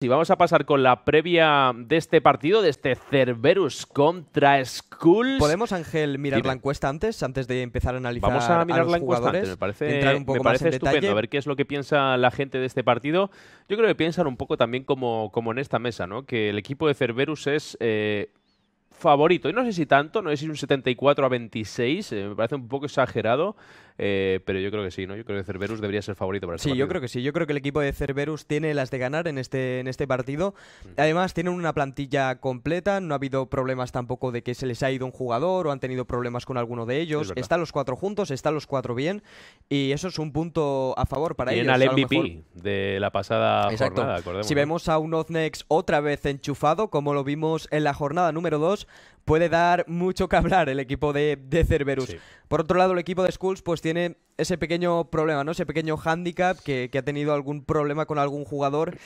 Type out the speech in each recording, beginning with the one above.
Y vamos a pasar con la previa de este partido, de este Cerberus contra Skulls. ¿Podemos, Ángel, mirar la encuesta antes, antes de empezar a analizar Vamos a mirar la encuesta antes, me parece, estupendo, a ver qué es lo que piensa la gente de este partido. Yo creo que piensan un poco también como, como en esta mesa, ¿no? Que el equipo de Cerberus es eh, favorito, y no sé si tanto, no sé si un 74 a 26, eh, me parece un poco exagerado, eh, pero yo creo que sí, ¿no? Yo creo que Cerberus debería ser favorito para este Sí, yo creo que sí. Yo creo que el equipo de Cerberus tiene las de ganar en este, en este partido. Mm. Además, tienen una plantilla completa, no ha habido problemas tampoco de que se les ha ido un jugador o han tenido problemas con alguno de ellos. están los cuatro juntos, están los cuatro bien y eso es un punto a favor para y ellos. en MVP de la pasada Exacto. jornada, Si ¿eh? vemos a un Oznex otra vez enchufado, como lo vimos en la jornada número 2, puede dar mucho que hablar el equipo de, de Cerberus. Por otro lado, el equipo de Skulls pues tiene ese pequeño problema, ¿no? Ese pequeño handicap que, ha tenido algún problema con algún jugador.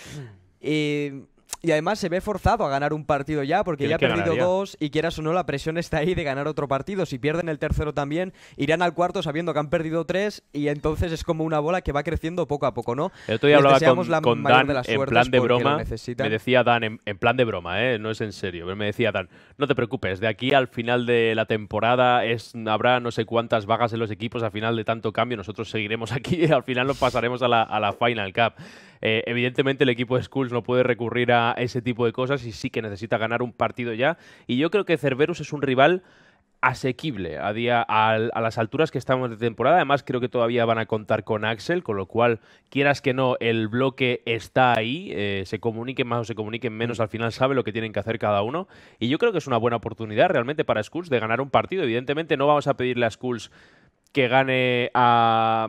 Y... Mm. Eh, y además se ve forzado a ganar un partido ya, porque ya ha perdido dos y quieras o no, la presión está ahí de ganar otro partido. Si pierden el tercero también, irán al cuarto sabiendo que han perdido tres y entonces es como una bola que va creciendo poco a poco, ¿no? Yo hablaba con, Dan en plan de broma. Me decía Dan, en, plan de broma, ¿eh? no es en serio, me decía Dan, no te preocupes, de aquí al final de la temporada es, habrá no sé cuántas vagas en los equipos al final de tanto cambio, nosotros seguiremos aquí, al final lo pasaremos a la, a la Final Cup. Eh, evidentemente el equipo de Skulls no puede recurrir a ese tipo de cosas y sí que necesita ganar un partido ya. Y yo creo que Cerberus es un rival asequible a, día, a, las alturas que estamos de temporada. Además, creo que todavía van a contar con Axel, con lo cual, quieras que no, el bloque está ahí, eh, se comuniquen más o se comuniquen menos, al final sabe lo que tienen que hacer cada uno. Y yo creo que es una buena oportunidad realmente para Skulls de ganar un partido. Evidentemente, no vamos a pedirle a Skulls que gane a,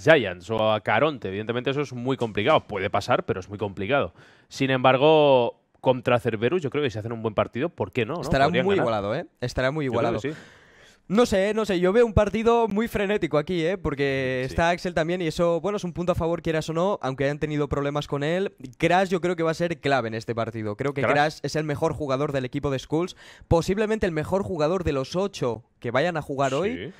Giants o a Caronte. Evidentemente eso es muy complicado. Puede pasar, pero es muy complicado. Sin embargo, contra Cerberus yo creo que si hacen un buen partido, ¿por qué no? Estará muy igualado, ¿eh? Estará muy igualado. No sé, no sé, yo veo un partido muy frenético aquí, ¿eh? porque está Axel también y eso, bueno, es un punto a favor, quieras o no, aunque hayan tenido problemas con él. Crash yo creo que va a ser clave en este partido. Creo que Crash, es el mejor jugador del equipo de Skulls, posiblemente el mejor jugador de los ocho que vayan a jugar hoy.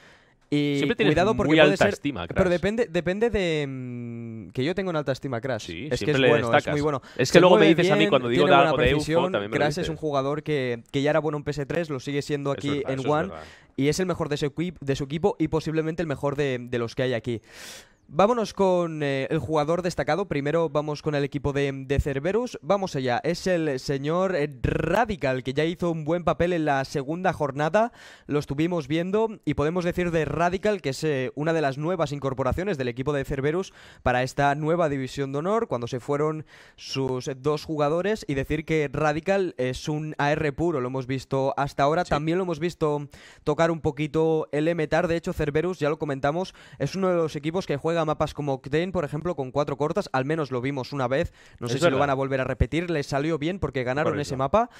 Y cuidado porque muy alta estima, Pero depende, depende de mm, que yo tengo una alta estima, Crash. es que es muy bueno. Es que luego me dices a mí cuando digo de algo de UFO Crash es un jugador que, ya era bueno en PS3, lo sigue siendo aquí en One. Y es el mejor de su, de su equipo y posiblemente el mejor de, de los que hay aquí. Vámonos con eh, el jugador destacado. Primero vamos con el equipo de, Cerberus. Vamos allá. Es el señor Radical, que ya hizo un buen papel en la segunda jornada. Lo estuvimos viendo y podemos decir de Radical que es eh, una de las nuevas incorporaciones del equipo de Cerberus para esta nueva división de honor, cuando se fueron sus dos jugadores. Y decir que Radical es un AR puro, lo hemos visto hasta ahora. También lo hemos visto tocar un poquito el Metar. De hecho, Cerberus, ya lo comentamos, es uno de los equipos que juega juega mapas como Octane, por ejemplo, con cuatro cortas, al menos lo vimos una vez, no sé si lo van a volver a repetir, les salió bien porque ganaron ese mapa,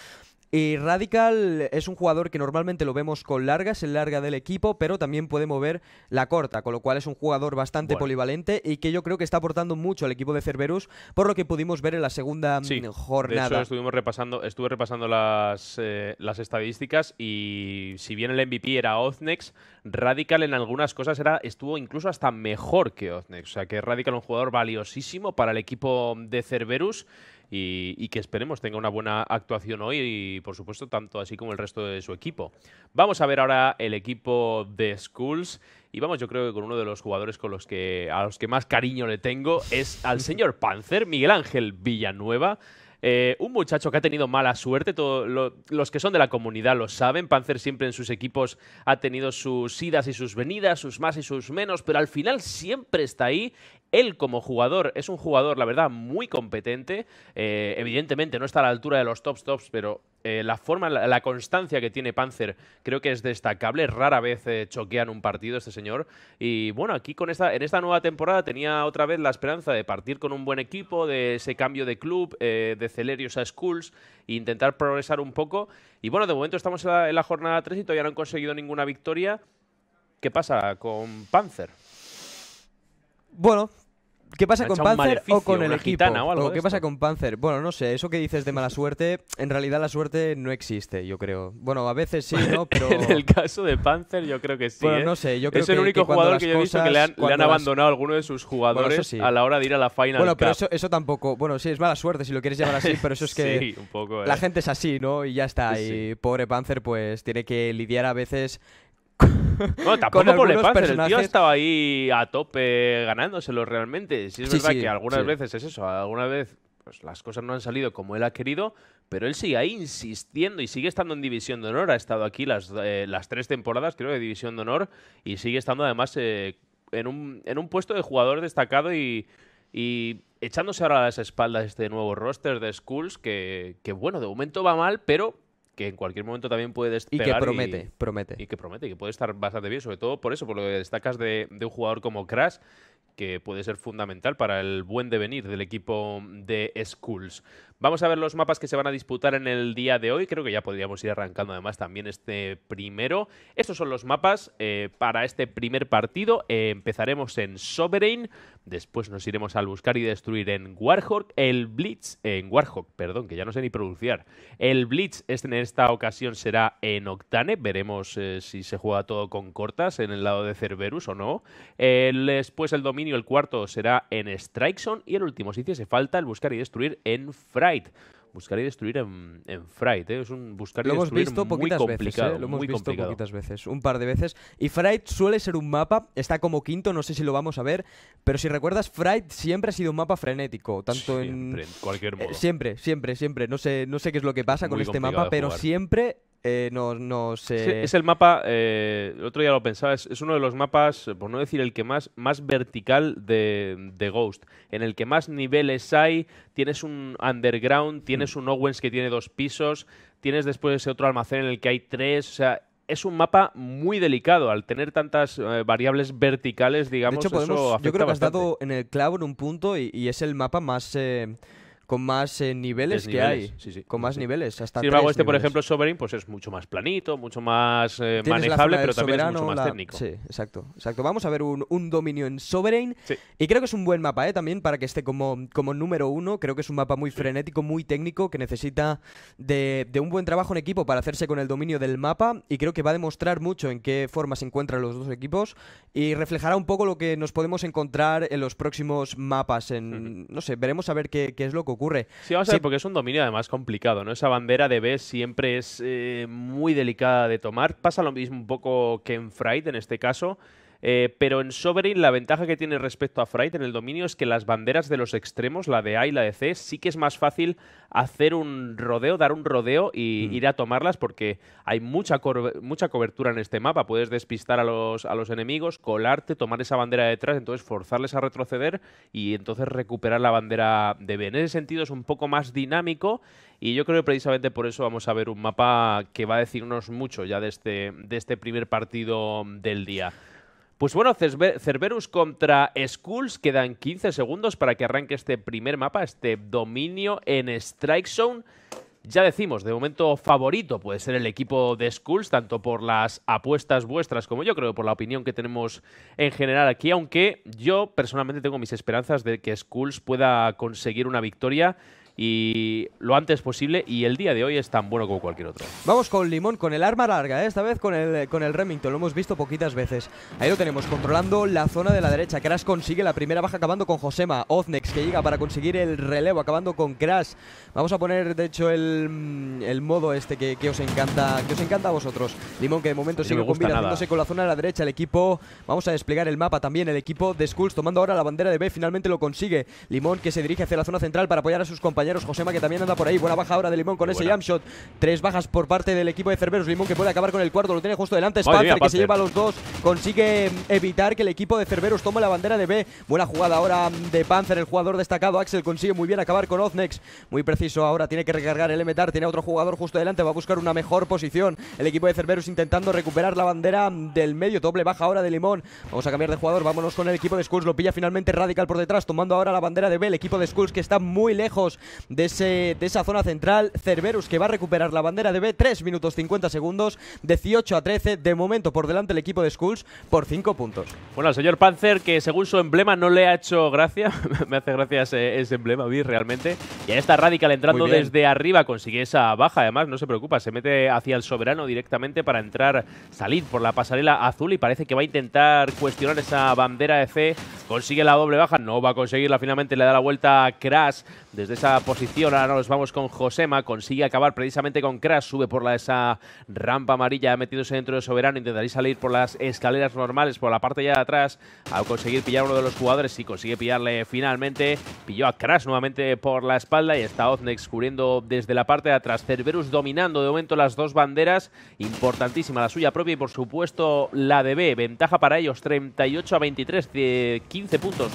y Radical es un jugador que normalmente lo vemos con largas, el larga del equipo, pero también puede mover la corta, con lo cual es un jugador bastante polivalente y que yo creo que está aportando mucho al equipo de Cerberus, por lo que pudimos ver en la segunda sí, jornada. De hecho, estuvimos repasando, estuve repasando las, eh, las estadísticas y si bien el MVP era Oznex, Radical en algunas cosas era, estuvo incluso hasta mejor que Oznex. O sea que Radical es un jugador valiosísimo para el equipo de Cerberus y, que esperemos tenga una buena actuación hoy y por supuesto tanto así como el resto de su equipo. Vamos a ver ahora el equipo de Schools y vamos yo creo que con uno de los jugadores con los que, a los que más cariño le tengo es al señor Panzer, Miguel Ángel Villanueva. Eh, un muchacho que ha tenido mala suerte, todos los que son de la comunidad lo saben, Panzer siempre en sus equipos ha tenido sus idas y sus venidas, sus más y sus menos, pero al final siempre está ahí. Él como jugador es un jugador, la verdad, muy competente. Eh, evidentemente no está a la altura de los tops tops, pero eh, la forma, la, constancia que tiene Panzer creo que es destacable. Rara vez eh, choquean un partido este señor. Y bueno, aquí con esta, en esta nueva temporada tenía otra vez la esperanza de partir con un buen equipo, de ese cambio de club, eh, de Celerios a Schools, e intentar progresar un poco. Y bueno, de momento estamos en la, en la jornada 3 y todavía no han conseguido ninguna victoria. ¿Qué pasa con Panzer? Bueno, ¿Qué pasa con Panzer o con el equipo? O algo ¿Qué pasa con Panzer? Bueno, no sé, eso que dices de mala suerte, en realidad la suerte no existe, yo creo. Bueno, a veces sí, ¿no? Pero... en el caso de Panzer yo creo que sí. Bueno, ¿eh? no sé, yo creo es el único jugador que yo he visto que le han, abandonado a alguno de sus jugadores a la hora de ir a la Final Bueno, pero Eso, tampoco... Bueno, sí, es mala suerte si lo quieres llamar así, pero eso es que la ¿eh? gente es así, ¿no? Y ya está. Y pobre Panzer pues tiene que lidiar a veces no, tampoco por el Panzer. El tío estaba ahí a tope ganándoselo realmente. Sí, es verdad que algunas veces es eso, alguna vez pues, las cosas no han salido como él ha querido, pero él sigue ahí insistiendo y sigue estando en División de Honor. Ha estado aquí las, eh, las tres temporadas, creo, de División de Honor y sigue estando además eh, en, un, en un puesto de jugador destacado y, echándose ahora a las espaldas este nuevo roster de Skulls, que, que, bueno, de momento va mal, pero que en cualquier momento también puede despegar. Y que promete, promete. Y que promete, que puede estar bastante bien, sobre todo por eso, por lo que destacas de, un jugador como Crash, que puede ser fundamental para el buen devenir del equipo de Skulls. Vamos a ver los mapas que se van a disputar en el día de hoy. Creo que ya podríamos ir arrancando además también este primero. Estos son los mapas eh, para este primer partido. Eh, empezaremos en Sovereign. Después nos iremos al buscar y destruir en Warhawk el Blitz, en Warhawk, perdón, que ya no sé ni pronunciar. El Blitz este en esta ocasión será en Octane, veremos eh, si se juega todo con cortas en el lado de Cerberus o no. después el dominio, el cuarto, será en Strikeson y el último, sitio se falta, el buscar y destruir en Fright buscar y destruir en, Fright. ¿eh? Es un buscar y lo destruir hemos visto muy poquitas ¿eh? complicado. Veces, Lo hemos visto poquitas veces, un par de veces. Y Fright suele ser un mapa, está como quinto, no sé si lo vamos a ver, pero si recuerdas, Fright siempre ha sido un mapa frenético, tanto siempre, en... cualquier eh, modo. siempre, siempre, siempre. No sé, no sé qué es lo que pasa con este mapa, pero siempre eh, es el mapa, eh, el otro día lo pensaba, es, uno de los mapas, por no decir el que más, más vertical de, Ghost, en el que más niveles hay, tienes un underground, tienes mm. un Owens que tiene dos pisos, tienes después ese otro almacén en el que hay tres, o sea, es un mapa muy delicado al tener tantas eh, variables verticales, digamos. De hecho, yo creo que has estado en el clavo en un punto y, es el mapa más con más eh, niveles que hay. Sí, sí. Con más niveles. Hasta Sin este, por ejemplo, Sovereign, pues es mucho más planito, mucho más eh, manejable, pero también es mucho más técnico. Sí, exacto, exacto. Vamos a ver un, dominio en Sovereign. Y creo que es un buen mapa, ¿eh? También para que esté como, como número uno. Creo que es un mapa muy frenético, muy técnico, que necesita de, un buen trabajo en equipo para hacerse con el dominio del mapa. Y creo que va a demostrar mucho en qué forma se encuentran los dos equipos. Y reflejará un poco lo que nos podemos encontrar en los próximos mapas. No sé, veremos a ver qué es lo que ocurre Sí, vamos a ver, porque es un dominio además complicado, ¿no? Esa bandera de B siempre es eh, muy delicada de tomar. Pasa lo mismo un poco que en Fright en este caso. Eh, pero en Sovereign la ventaja que tiene respecto a Fright en el dominio es que las banderas de los extremos, la de A y la de C, sí que es más fácil hacer un rodeo, dar un rodeo y mm. ir a tomarlas porque hay mucha, mucha cobertura en este mapa. Puedes despistar a los, enemigos, colarte, tomar esa bandera detrás, entonces forzarles a retroceder y entonces recuperar la bandera de B. En ese sentido es un poco más dinámico y yo creo que precisamente por eso vamos a ver un mapa que va a decirnos mucho ya de este, de este primer partido del día. Pues bueno, Cerberus contra Skulls. Quedan 15 segundos para que arranque este primer mapa, este dominio en Strike Zone. Ya decimos, de momento favorito puede ser el equipo de Skulls, tanto por las apuestas vuestras como yo creo por la opinión que tenemos en general aquí, aunque yo personalmente tengo mis esperanzas de que Skulls pueda conseguir una victoria y lo antes posible y el día de hoy es tan bueno como cualquier otro. Vamos con Limón, con el arma larga, ¿eh? esta vez con el, con el Remington, lo hemos visto poquitas veces. Ahí lo tenemos, controlando la zona de la derecha. Crash consigue la primera baja acabando con Josema. Oznex que llega para conseguir el relevo acabando con Crash. Vamos a poner, de hecho, el, mm, el modo este que, que, os encanta que os encanta a vosotros. Limón que de momento sigue combinándose con la zona de la derecha. El equipo, vamos a desplegar el mapa también. El equipo de Skulls tomando ahora la bandera de B, finalmente lo consigue. Limón que se dirige hacia la zona central para apoyar a sus compañeros compañeros. Josema que también anda por ahí. Buena baja ahora de Limón con ese jamshot. Tres bajas por parte del equipo de Cerberus. Limón que puede acabar con el cuarto. Lo tiene justo delante. que se lleva los dos. Consigue mm, evitar que el equipo de Cerberus tome la bandera de B. Buena jugada ahora mm, de Panzer, el jugador destacado. Axel consigue muy bien acabar con Oznex. Muy preciso ahora. Tiene que recargar el Metar. Tiene otro jugador justo delante. Va a buscar una mejor posición. El equipo de Cerberus intentando recuperar la bandera mm, del medio. Doble baja ahora de Limón. Vamos a cambiar de jugador. Vámonos con el equipo de Skulls. Lo pilla finalmente Radical por detrás. Tomando ahora la bandera de B. El equipo de Skulls que está muy lejos de, de esa zona central. Cerberus que va a recuperar la bandera de B, 3 minutos 50 segundos, 18 a 13, de momento por delante el equipo de Skulls por 5 puntos. Bueno, el señor Panzer, que según su emblema no le ha hecho gracia, me hace gracia ese, emblema, vi realmente. Y ahí está Radical entrando desde arriba, consigue esa baja, además, no se preocupa, se mete hacia el soberano directamente para entrar, salir por la pasarela azul y parece que va a intentar cuestionar esa bandera de C. Consigue la doble baja, no va a conseguirla, finalmente le da la vuelta a Crash desde esa posición. Ahora nos vamos con Josema. Consigue acabar precisamente con Crash. Sube por la, esa rampa amarilla, metiéndose dentro de Soberano. Intentaría salir por las escaleras normales, por la parte ya de atrás, al conseguir pillar uno de los jugadores. Si consigue pillarle finalmente, pilló a Crash nuevamente por la espalda. Y está Oznex cubriendo desde la parte de atrás. Cerberus dominando de momento las dos banderas. Importantísima la suya propia y, por supuesto, la de B. Ventaja para ellos: 38 a 23, 15 eh, puntos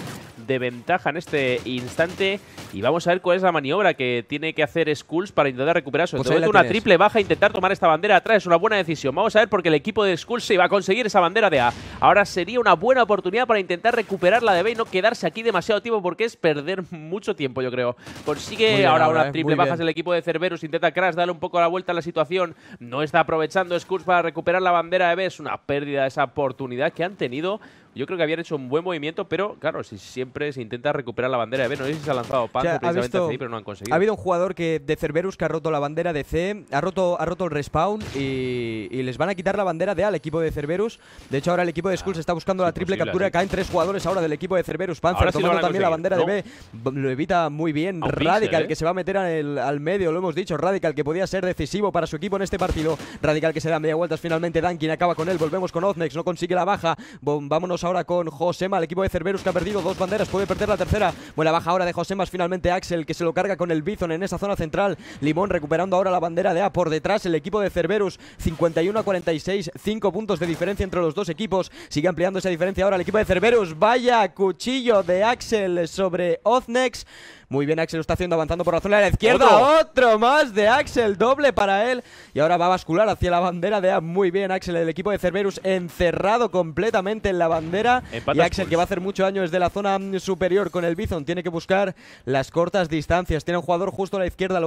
de ventaja en este instante. Y vamos a ver cuál es la maniobra que tiene que hacer Skulls para intentar recuperar su pues una triple baja, intentar tomar esta bandera atrás. Es una buena decisión. Vamos a ver porque el equipo de Skulls se iba a conseguir esa bandera de A. Ahora sería una buena oportunidad para intentar recuperar la de B y no quedarse aquí demasiado tiempo porque es perder mucho tiempo, yo creo. Consigue ahora una eh, triple baja el equipo de Cerberus. Intenta Crash darle un poco la vuelta a la situación. No está aprovechando Skulls para recuperar la bandera de B. Es una pérdida de esa oportunidad que han tenido yo creo que habían hecho un buen movimiento, pero claro, si siempre se intenta recuperar la bandera de B. No sé si se ha lanzado Panzer precisamente pero no han conseguido. Ha habido un jugador que de Cerberus que ha roto la bandera de C, ha roto, ha roto el respawn y, les van a quitar la bandera de A al equipo de Cerberus. De hecho, ahora el equipo de Skull se ah, está buscando la triple captura. Caen tres jugadores ahora del equipo de Cerberus. Panzer ha tomando también la bandera de B. Lo evita muy bien. Radical, ¿eh? que se va a meter al medio, lo hemos dicho. Radical, que podía ser decisivo para su equipo en este partido. Radical, que se da media vueltas finalmente. Dunkin acaba con él. Volvemos con Oznex, no consigue la baja. vámonos a ahora con Josema, el equipo de Cerberus que ha perdido dos banderas, puede perder la tercera. Buena baja ahora de Josema, finalmente Axel que se lo carga con el Bison en esa zona central. Limón recuperando ahora la bandera de A por detrás, el equipo de Cerberus 51 a 46, 5 puntos de diferencia entre los dos equipos. Sigue ampliando esa diferencia ahora el equipo de Cerberus. Vaya cuchillo de Axel sobre Oznex. Muy bien, Axel lo está haciendo avanzando por la zona de la izquierda. Otro, más de Axel, doble para él. Y ahora va a bascular hacia la bandera de A. Muy bien, Axel, el equipo de Cerberus encerrado completamente en la bandera. y Axel, que va a hacer mucho daño desde la zona superior con el Bison, tiene que buscar las cortas distancias. Tiene un jugador justo a la izquierda, le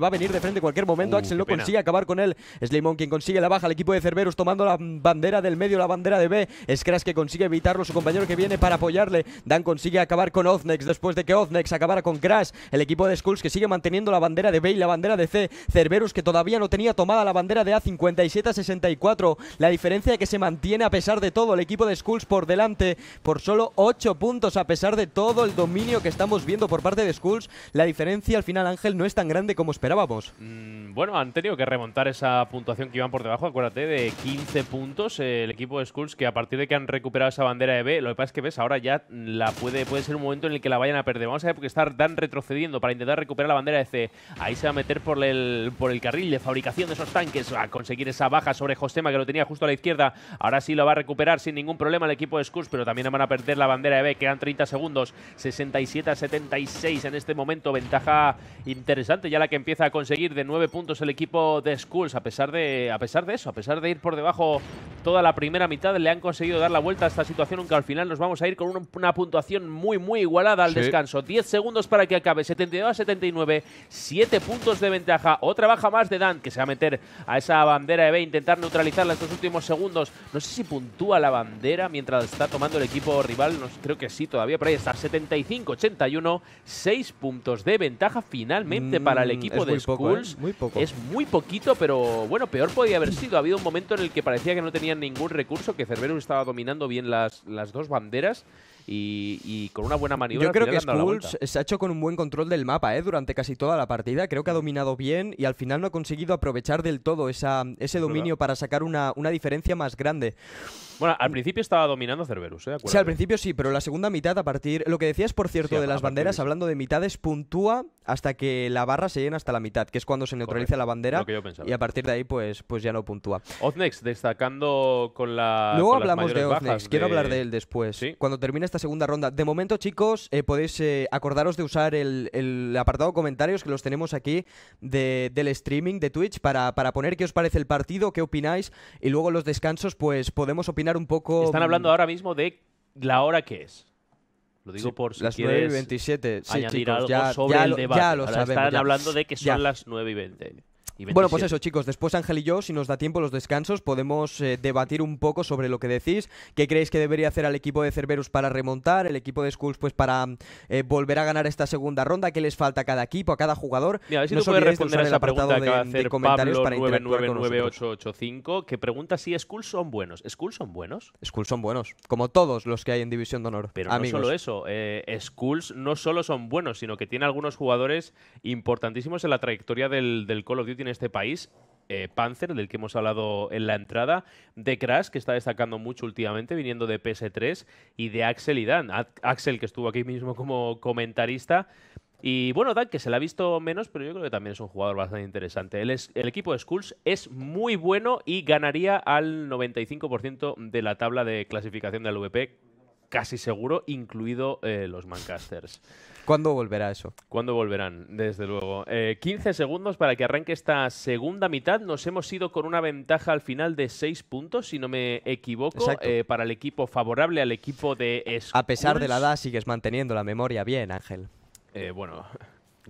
va a venir de frente en cualquier momento. Uh, Axel no consigue acabar con él. Slimon quien consigue la baja, el equipo de Cerberus tomando la bandera del medio, la bandera de B. Scratch que consigue evitarlo, su compañero que viene para apoyarle. Dan consigue acabar con Oznex después de que Oznex acaba para con Crash, el equipo de Skulls que sigue manteniendo la bandera de B y la bandera de C, Cerberus que todavía no tenía tomada la bandera de A 57 a 64, la diferencia que se mantiene a pesar de todo el equipo de Skulls por delante por solo 8 puntos a pesar de todo el dominio que estamos viendo por parte de Skulls, la diferencia al final Ángel no es tan grande como esperábamos. Mm, bueno, han tenido que remontar esa puntuación que iban por debajo, acuérdate, de 15 puntos eh, el equipo de Skulls que a partir de que han recuperado esa bandera de B, lo que pasa es que ves ahora ya la puede, puede ser un momento en el que la vayan a perder. Vamos a ver porque está Dan retrocediendo para intentar recuperar la bandera de C. Ahí se va a meter por el, por el carril de fabricación de esos tanques, a conseguir esa baja sobre Josema que lo tenía justo a la izquierda. Ahora sí lo va a recuperar sin ningún problema el equipo de Skulls, pero también van a perder la bandera de B. Quedan 30 segundos, 67 a 76 en este momento. Ventaja interesante ya la que empieza a conseguir de 9 puntos el equipo de Skulls, a pesar de, a pesar de eso, a pesar de ir por debajo toda la primera mitad, le han conseguido dar la vuelta a esta situación, aunque al final nos vamos a ir con una puntuación muy, muy igualada al descanso. 10 segundos para que acabe. 72 a 79, 7 puntos de ventaja. Otra baja más de Dan, que se va a meter a esa bandera de B, intentar neutralizarla estos últimos segundos. No sé si puntúa la bandera mientras está tomando el equipo rival. No, creo que sí, todavía, pero ahí está. 75-81, 6 puntos de ventaja finalmente mm, para el equipo de ¿eh? Skulls. Es muy poquito, pero bueno, peor podía haber sido. Ha habido un momento en el que parecía que no tenían ningún recurso, que Cerberus estaba dominando bien las, las dos banderas y, con una buena maniobra. Yo creo que Skulls se ha hecho con un buen control del mapa ¿eh? durante casi toda la partida. Creo que ha dominado bien y al final no ha conseguido aprovechar del todo esa, ese dominio para sacar una, una diferencia más grande. Bueno, al principio estaba dominando Cerberus, ¿eh? Sí, al principio sí, pero la segunda mitad, a partir. Lo que decías, por cierto, de las banderas, hablando de mitades, puntúa hasta que la barra se llena hasta la mitad, que es cuando se neutraliza la bandera. Y a partir de ahí, pues, pues ya no puntúa. Oznex, destacando con la. Luego hablamos de Oznex, quiero hablar de él después. Cuando termine esta segunda ronda. De momento, chicos, eh, podéis eh, acordaros de usar el, el, apartado comentarios que los tenemos aquí del streaming de Twitch para, para poner qué os parece el partido, qué opináis, y luego los descansos, pues podemos opinar un poco. Están hablando mm, ahora mismo de la hora que es. Lo digo por si las quieres 9 y 27. Sí, añadir chicos, algo ya, sobre el debate. Ya lo sabemos, están hablando de que son las 9 y 20. Bueno, pues eso, chicos. Después Ángel y yo, si nos da tiempo los descansos, podemos eh, debatir un poco sobre lo que decís. ¿Qué creéis que debería hacer al equipo de Cerberus para remontar? ¿El equipo de Skulls, pues para eh, volver a ganar esta segunda ronda? ¿Qué les falta a cada equipo, a cada jugador? a ver si no tú responder a esa pregunta que va a hacer comentarios Pablo para 999885, que pregunta si Skulls son buenos. ¿Skulls son buenos? Skulls son buenos, como todos los que hay en División de Honor. Pero no solo eso, eh, Skulls no solo son buenos, sino que tiene algunos jugadores importantísimos en la trayectoria del, del Call of Duty este país. Eh, Panzer, del que hemos hablado en la entrada, de Crash, que está destacando mucho últimamente, viniendo de PS3, y de Axel y Dan. Axel, que estuvo aquí mismo como comentarista. Y bueno, Dan, que se la ha visto menos, pero yo creo que también es un jugador bastante interesante. el equipo de Skulls es muy bueno y ganaría al 95% de la tabla de clasificación del VP, casi seguro, incluido eh, los Mancasters. ¿Cuándo volverá eso? ¿Cuándo volverán? Desde luego. 15 eh, segundos para que arranque esta segunda mitad. Nos hemos ido con una ventaja al final de 6 puntos, si no me equivoco, eh, para el equipo favorable al equipo de A pesar de la edad, sigues manteniendo la memoria bien, Ángel. Eh, bueno,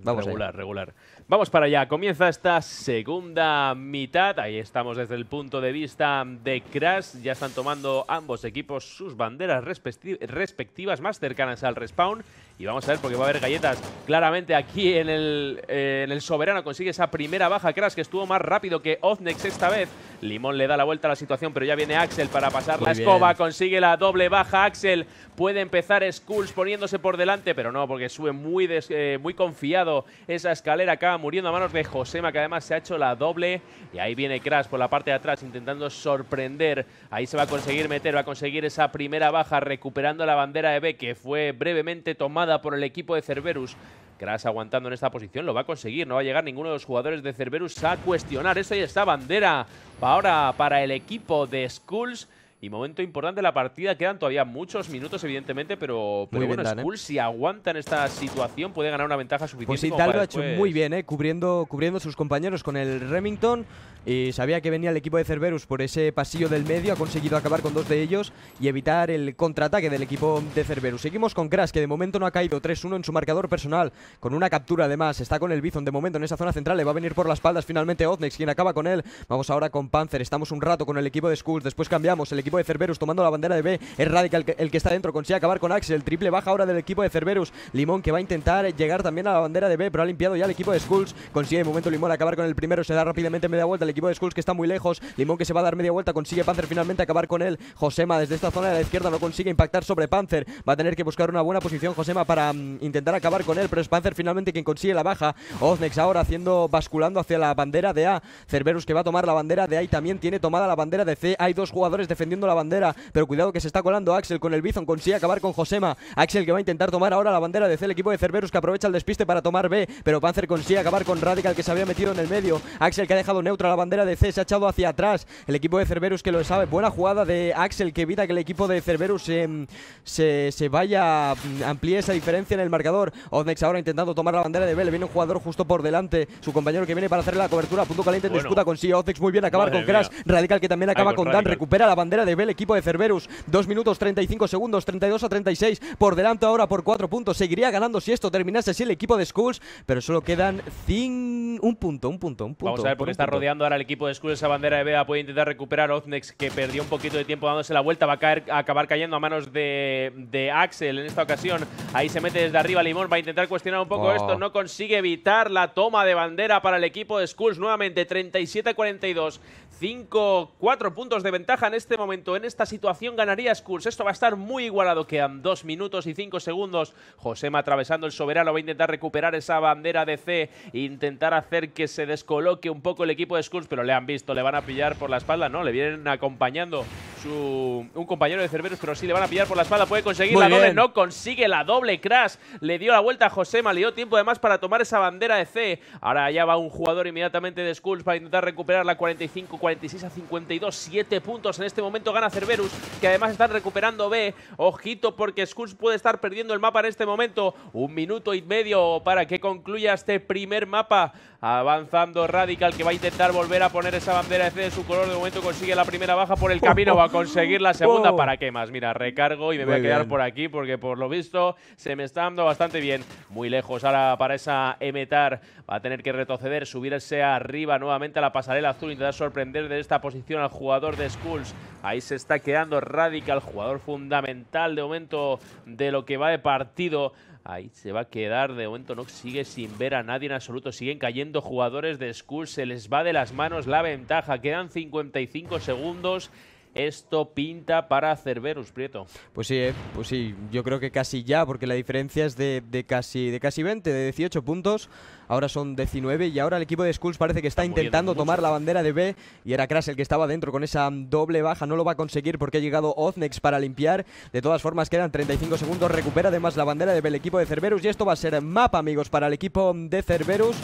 Vamos regular, regular. Vamos para allá. Comienza esta segunda mitad. Ahí estamos desde el punto de vista de Crash. Ya están tomando ambos equipos sus banderas respectivas más cercanas al respawn. Y vamos a ver porque va a haber galletas. Claramente aquí en el, eh, en el Soberano consigue esa primera baja Crash que estuvo más rápido que Oznex esta vez. Limón le da la vuelta a la situación, pero ya viene Axel para pasar la escoba. Consigue la doble baja. Axel puede empezar Skulls poniéndose por delante, pero no, porque sube muy, eh, muy confiado esa escalera. Acaba muriendo a manos de Josema, que además se ha hecho la doble. Y ahí viene Crash por la parte de atrás, intentando sorprender. Ahí se va a conseguir meter, va a conseguir esa primera baja, recuperando la bandera de B, que fue brevemente tomada por el equipo de Cerberus. Kras aguantando en esta posición, lo va a conseguir, no va a llegar ninguno de los jugadores de Cerberus a cuestionar esa y esta bandera ahora para el equipo de Skulls. Y momento importante de la partida, quedan todavía muchos minutos evidentemente, pero, muy bueno, Skulls, si en esta situación puede ganar una ventaja suficiente. Pues sí, lo ha hecho muy bien, ¿eh? cubriendo, cubriendo sus compañeros con el Remington, y sabía que venía el equipo de Cerberus por ese pasillo del medio. Ha conseguido acabar con dos de ellos y evitar el contraataque del equipo de Cerberus. Seguimos con Crash, que de momento no ha caído 3-1 en su marcador personal. Con una captura además. Está con el Bison de momento en esa zona central. Le va a venir por las espaldas finalmente Oznex, quien acaba con él. Vamos ahora con Panzer. Estamos un rato con el equipo de Skulls. Después cambiamos. El equipo de Cerberus tomando la bandera de B. Es Radical el que está dentro. Consigue acabar con Axel. Triple baja ahora del equipo de Cerberus. Limón que va a intentar llegar también a la bandera de B, pero ha limpiado ya el equipo de Skulls. Consigue de momento Limón acabar con el primero. Se da rápidamente media vuelta equipo de Skulls que está muy lejos. Limón que se va a dar media vuelta, consigue Panzer finalmente acabar con él. Josema desde esta zona de la izquierda no consigue impactar sobre Panzer. Va a tener que buscar una buena posición Josema para mm, intentar acabar con él, pero es Panzer finalmente quien consigue la baja. Oznex ahora haciendo basculando hacia la bandera de A. Cerberus que va a tomar la bandera de A y también tiene tomada la bandera de C. Hay dos jugadores defendiendo la bandera, pero cuidado que se está colando Axel con el Bison, consigue acabar con Josema. Axel que va a intentar tomar ahora la bandera de C, el equipo de Cerberus que aprovecha el despiste para tomar B, pero Panzer consigue acabar con Radical que se había metido en el medio. Axel que ha dejado neutra la bandera de C, se ha echado hacia atrás el equipo de Cerberus que lo sabe. Buena jugada de Axel que evita que el equipo de Cerberus se, mm, se, vaya, mm, amplíe esa diferencia en el marcador. Oznex ahora intentando tomar la bandera de B, viene un jugador justo por delante, su compañero que viene para hacer la cobertura, punto caliente en disputa con sí. Oznex muy bien, acabar con Crash, Radical que también acaba con, Dan, recupera la bandera de B el equipo de Cerberus. 2 minutos 35 segundos, 32 a 36, por delante ahora por cuatro puntos, seguiría ganando si esto terminase así el equipo de Skulls, pero solo quedan cien... un punto, un punto, un punto. Vamos a ver, porque está rodeando a para el equipo de Skulls esa bandera de Bea. Puede intentar recuperar Oznex, que perdió un poquito de tiempo dándose la vuelta. Va a, caer, acabar cayendo a manos de, Axel en esta ocasión. Ahí se mete desde arriba Limón. Va a intentar cuestionar un poco oh. esto. No consigue evitar la toma de bandera para el equipo de Skulls. Nuevamente 37-42. 5, 4 puntos de ventaja en este momento. En esta situación ganaría Skulls Esto va a estar muy igualado. Quedan 2 minutos y 5 segundos. Josema atravesando el soberano. Va a intentar recuperar esa bandera de C. Intentar hacer que se descoloque un poco el equipo de Skulls Pero le han visto, le van a pillar por la espalda. No, le vienen acompañando su, un compañero de Cerberus, pero sí le van a pillar por la espalda. Puede conseguir la doble, no consigue la doble. Crash le dio la vuelta a Josema, le dio tiempo además para tomar esa bandera de C. Ahora allá va un jugador inmediatamente de Skulls para intentar recuperar la 45-45. 46 a 52, 7 puntos. En este momento gana Cerberus, que además está recuperando B. Ojito, porque Skulls puede estar perdiendo el mapa en este momento. Un minuto y medio para que concluya este primer mapa. Avanzando Radical, que va a intentar volver a poner esa bandera de C de su color. De momento consigue la primera baja por el camino. Va a conseguir la segunda. Oh. ¿Para qué más? Mira, recargo y me voy a quedar por aquí, porque por lo visto se me está dando bastante bien. Muy lejos ahora para esa Emetar. Va a tener que retroceder, subirse arriba nuevamente a la pasarela azul, intentar sorprender de esta posición al jugador de Skulls. Ahí se está quedando Radical, jugador fundamental de momento de lo que va de partido. Ahí se va a quedar, de momento no sigue sin ver a nadie en absoluto. Siguen cayendo jugadores de Skulls, se les va de las manos la ventaja. Quedan 55 segundos esto pinta para Cerberus, Prieto. Pues sí, eh, pues sí, yo creo que casi ya, porque la diferencia es de, casi, de casi 20, de 18 puntos. Ahora son 19 y ahora el equipo de Skulls parece que está, intentando tomar la bandera de B. Y era Kras el que estaba dentro con esa doble baja. No lo va a conseguir porque ha llegado Oznex para limpiar. De todas formas, quedan 35 segundos. Recupera además la bandera de B el equipo de Cerberus. Y esto va a ser mapa, amigos, para el equipo de Cerberus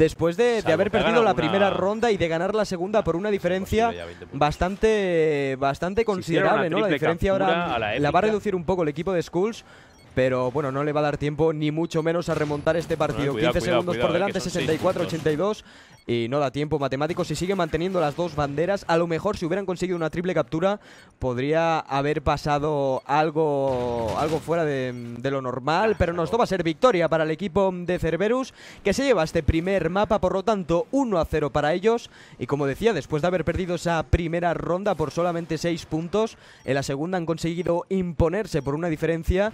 después de, haber perdido la primera ronda y de ganar la segunda por una pues diferencia bastante, bastante considerable, ¿no? La diferencia ahora la, va a reducir un poco el equipo de Skulls. Pero bueno, no le va a dar tiempo ni mucho menos a remontar este partido. 15 segundos por eh, delante, 64-82 y no da tiempo. Matemáticos si sigue manteniendo las dos banderas. A lo mejor si hubieran conseguido una triple captura podría haber pasado algo, algo fuera de, lo normal, pero nos va a ser victoria para el equipo de Cerberus que se lleva este primer mapa, por lo tanto 1 a 0 para ellos y como decía, después de haber perdido esa primera ronda por solamente 6 puntos, en la segunda han conseguido imponerse por una diferencia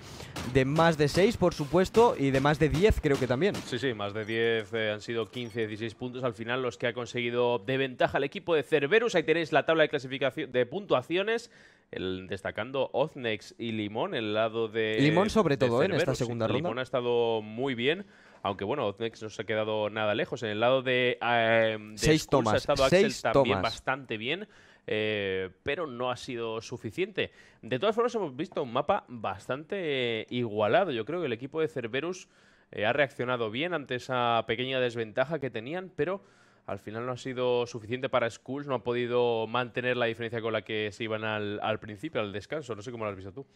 de más de 6, por supuesto, y de más de 10 creo que también. Sí, sí, más de 10 eh, han sido 15, 16 puntos al final los que ha conseguido de ventaja el equipo de Cerberus. Ahí tenéis la tabla de clasificación de puntuaciones. destacando Oznex y Limón, el lado de. Limón, sobre todo, ¿eh? en esta segunda ronda. Limón ha estado muy bien. Aunque bueno, Oznex no se ha quedado nada lejos. En el lado de. Eh, seis Skulls ha estado Axel también bastante bien. Eh, pero no ha sido suficiente. De todas formas, hemos visto un mapa bastante igualado. Yo creo que el equipo de Cerberus eh, ha reaccionado bien ante esa pequeña desventaja que tenían, pero al final no ha sido suficiente para Schools. no ha podido mantener la diferencia con la que se iban al, principio, al descanso. No sé cómo lo has visto tú.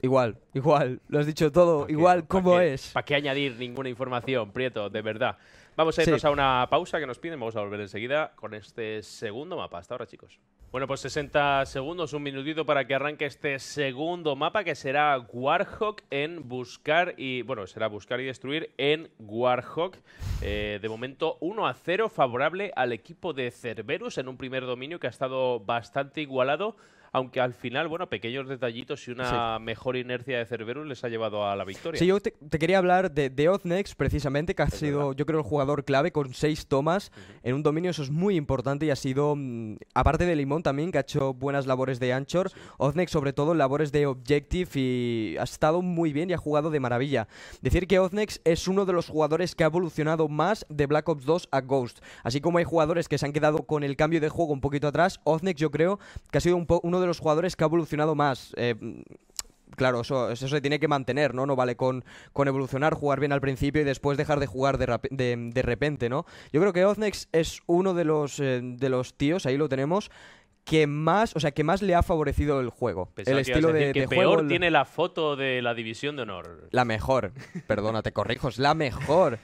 Igual, igual, lo has dicho todo, igual ¿cómo como es. ¿Para qué añadir ninguna información, Prieto? De verdad. Vamos a irnos a una pausa que nos piden. Vamos a volver enseguida con este segundo mapa. Hasta ahora, chicos. Bueno, pues 60 segundos, un minutito para que arranque este segundo mapa que será Warhawk en buscar y. Bueno, será buscar y destruir en Warhawk. Eh, de momento 1 a 0, favorable al equipo de Cerberus en un primer dominio que ha estado bastante igualado aunque al final, bueno, pequeños detallitos y una mejor inercia de Cerberus les ha llevado a la victoria. Sí, yo te, quería hablar de, Oznex, precisamente, que ha sido, yo creo, el jugador clave con seis tomas en un dominio, eso es muy importante y ha sido, mm, aparte de Limón también, que ha hecho buenas labores de Anchor, Oznex sobre todo labores de Objective y ha estado muy bien y ha jugado de maravilla. Decir que Oznex es uno de los jugadores que ha evolucionado más de Black Ops 2 a Ghost. Así como hay jugadores que se han quedado con el cambio de juego un poquito atrás, Oznex yo creo que ha sido uno de de los jugadores que ha evolucionado más. Eh, mm, claro, eso, se tiene que mantener, ¿no? No vale con, con evolucionar, jugar bien al principio y después dejar de jugar de, repente, ¿no? Yo creo que Oznex es uno de los, eh, de los tíos, ahí lo tenemos, que más, o sea, que más le ha favorecido el juego. el estilo de, peor tiene la foto de la división de honor. La mejor. Perdona, te corrijo, es la mejor.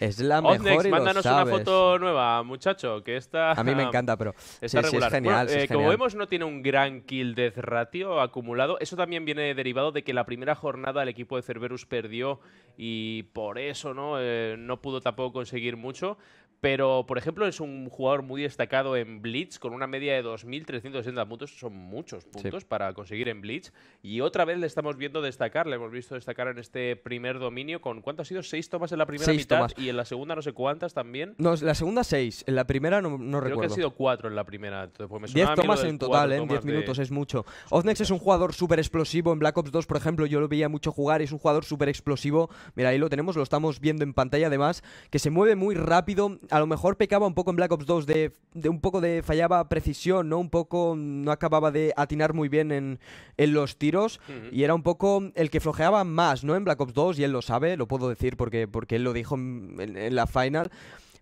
Es la mejor mándanos una foto nueva, muchacho, que esta A mí me encanta, pero es genial, Como vemos no tiene un gran kill death ratio acumulado. Eso también viene derivado de que la primera jornada el equipo de Cerberus perdió y por eso no eh, no pudo tampoco conseguir mucho. Pero, por ejemplo, es un jugador muy destacado en Blitz, con una media de 2.360 puntos. Son muchos puntos para conseguir en Blitz. Y otra vez le estamos viendo destacar, le hemos visto destacar en este primer dominio con, ¿cuánto ha sido? Seis tomas en la primera seis mitad y en la segunda no sé cuántas también. No, la segunda seis, en la primera no, recuerdo. Creo que han sido cuatro en la primera. Pues, diez tomas en total, en ¿eh? diez minutos, es mucho. Oznex es un jugador súper explosivo. En Black Ops 2, por ejemplo, yo lo veía mucho jugar es un jugador súper explosivo. Mira, ahí lo tenemos, lo estamos viendo en pantalla además, que se mueve muy rápido a lo mejor pecaba un poco en Black Ops 2 de, un poco de fallaba precisión, ¿no? Un poco no acababa de atinar muy bien en, los tiros y era un poco el que flojeaba más, ¿no? En Black Ops 2 y él lo sabe, lo puedo decir porque, porque él lo dijo en, la final.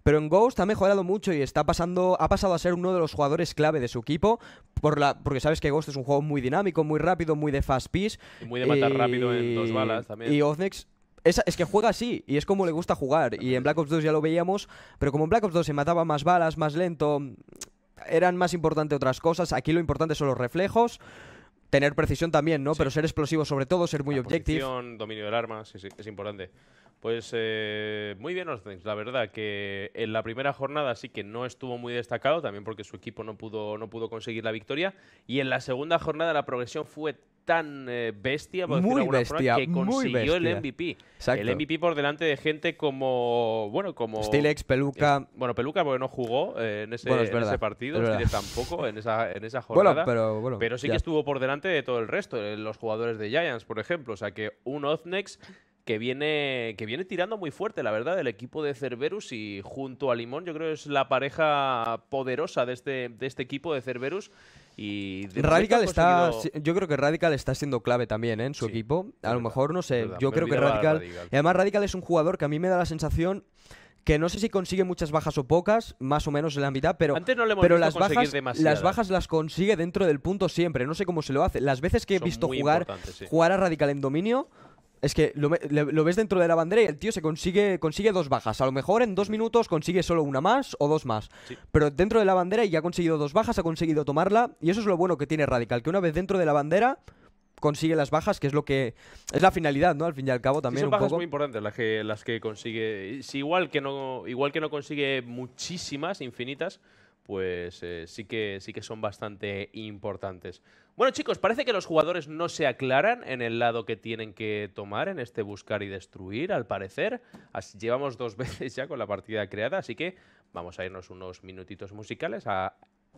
Pero en Ghost ha mejorado mucho y está pasando, ha pasado a ser uno de los jugadores clave de su equipo, por la, porque sabes que Ghost es un juego muy dinámico, muy rápido, muy de fast piece. muy de matar rápido en dos balas también. Y Oznex es, que juega así y es como le gusta jugar. Y en Black Ops 2 ya lo veíamos, pero como en Black Ops 2 se mataba más balas, más lento, eran más importantes otras cosas. Aquí lo importante son los reflejos. Tener precisión también, ¿no? Pero ser explosivo sobre todo, ser muy objetivo. Dominio del arma, es importante. Pues eh, muy bien Oznex, la verdad que en la primera jornada sí que no estuvo muy destacado, también porque su equipo no pudo, no pudo conseguir la victoria, y en la segunda jornada la progresión fue tan eh, bestia, por muy que consiguió el MVP. El MVP por delante de gente como, bueno, como... Stilex, Peluca... Eh, bueno, Peluca porque no jugó en, ese, partido, Stilex tampoco en esa, en esa jornada, pero, sí que estuvo por delante de todo el resto, los jugadores de Giants, por ejemplo, o sea que un Oznex que viene, que viene tirando muy fuerte, la verdad, el equipo de Cerberus y junto a Limón, yo creo que es la pareja poderosa de este, de este equipo de Cerberus. Y Radical está, yo creo que Radical está siendo clave también ¿eh? en su equipo. A lo mejor, no sé, yo creo que Radical, además Radical es un jugador que a mí me da la sensación que no sé si consigue muchas bajas o pocas, más o menos en la mitad, pero, pero las, bajas, las consigue dentro del punto siempre. No sé cómo se lo hace. Las veces que he visto jugar, jugar a Radical en dominio, es que lo, ves dentro de la bandera y el tío se consigue, consigue dos bajas. A lo mejor en dos minutos consigue solo una más o dos más. Pero dentro de la bandera ya ha conseguido dos bajas, ha conseguido tomarla. Y eso es lo bueno que tiene Radical, que una vez dentro de la bandera consigue las bajas, que es lo que es la finalidad, ¿no? Al fin y al cabo también son bajas muy importantes las que las que consigue. igual que no igual que no consigue muchísimas infinitas, pues eh, sí, que, sí que son bastante importantes. Bueno chicos, parece que los jugadores no se aclaran en el lado que tienen que tomar en este buscar y destruir, al parecer. llevamos dos veces ya con la partida creada, así que vamos a irnos unos minutitos musicales a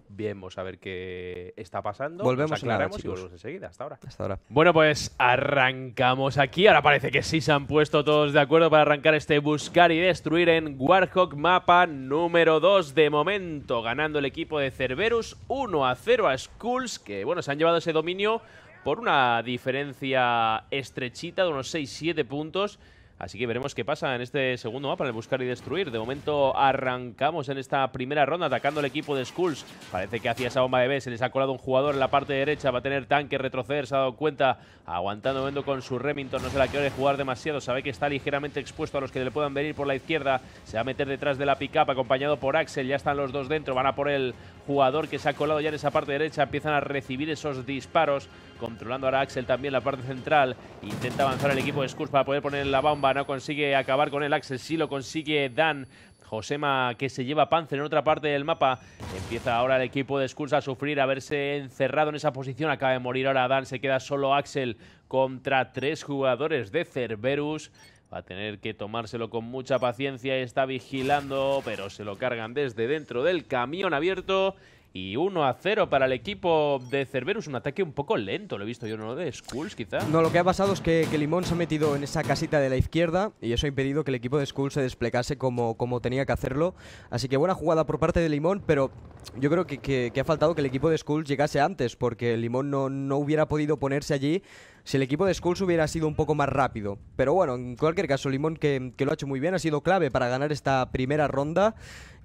Bien, vamos a ver qué está pasando. Volvemos a y volvemos enseguida. Hasta ahora. Hasta ahora. Bueno, pues arrancamos aquí. Ahora parece que sí se han puesto todos de acuerdo para arrancar este buscar y destruir en Warhawk mapa número 2 de momento, ganando el equipo de Cerberus 1 a 0 a Skulls, que bueno, se han llevado ese dominio por una diferencia estrechita de unos 6-7 puntos Así que veremos qué pasa en este segundo mapa, para el buscar y destruir. De momento arrancamos en esta primera ronda atacando al equipo de Skulls. Parece que hacia esa bomba de B se les ha colado un jugador en la parte derecha. Va a tener tanque, retroceder, se ha dado cuenta. Aguantando Vendo con su Remington. No se la quiere jugar demasiado. Sabe que está ligeramente expuesto a los que le puedan venir por la izquierda. Se va a meter detrás de la pick-up acompañado por Axel. Ya están los dos dentro. Van a por el jugador que se ha colado ya en esa parte derecha. Empiezan a recibir esos disparos. Controlando ahora Axel también la parte central. Intenta avanzar el equipo de Skulls para poder poner la bomba no consigue acabar con el Axel, sí lo consigue Dan. Josema que se lleva Panzer en otra parte del mapa. Empieza ahora el equipo de Skulls a sufrir, Haberse encerrado en esa posición. Acaba de morir ahora Dan, se queda solo Axel contra tres jugadores de Cerberus. Va a tener que tomárselo con mucha paciencia, está vigilando, pero se lo cargan desde dentro del camión abierto. Y 1 a 0 para el equipo de Cerberus. Un ataque un poco lento, lo he visto yo, ¿no? De Skulls, quizá. No, lo que ha pasado es que, Limón se ha metido en esa casita de la izquierda y eso ha impedido que el equipo de Skulls se desplegase como, como tenía que hacerlo. Así que buena jugada por parte de Limón, pero yo creo que, ha faltado que el equipo de Skulls llegase antes porque Limón no, no hubiera podido ponerse allí si el equipo de Skulls hubiera sido un poco más rápido. Pero bueno, en cualquier caso, Limón, que, lo ha hecho muy bien, ha sido clave para ganar esta primera ronda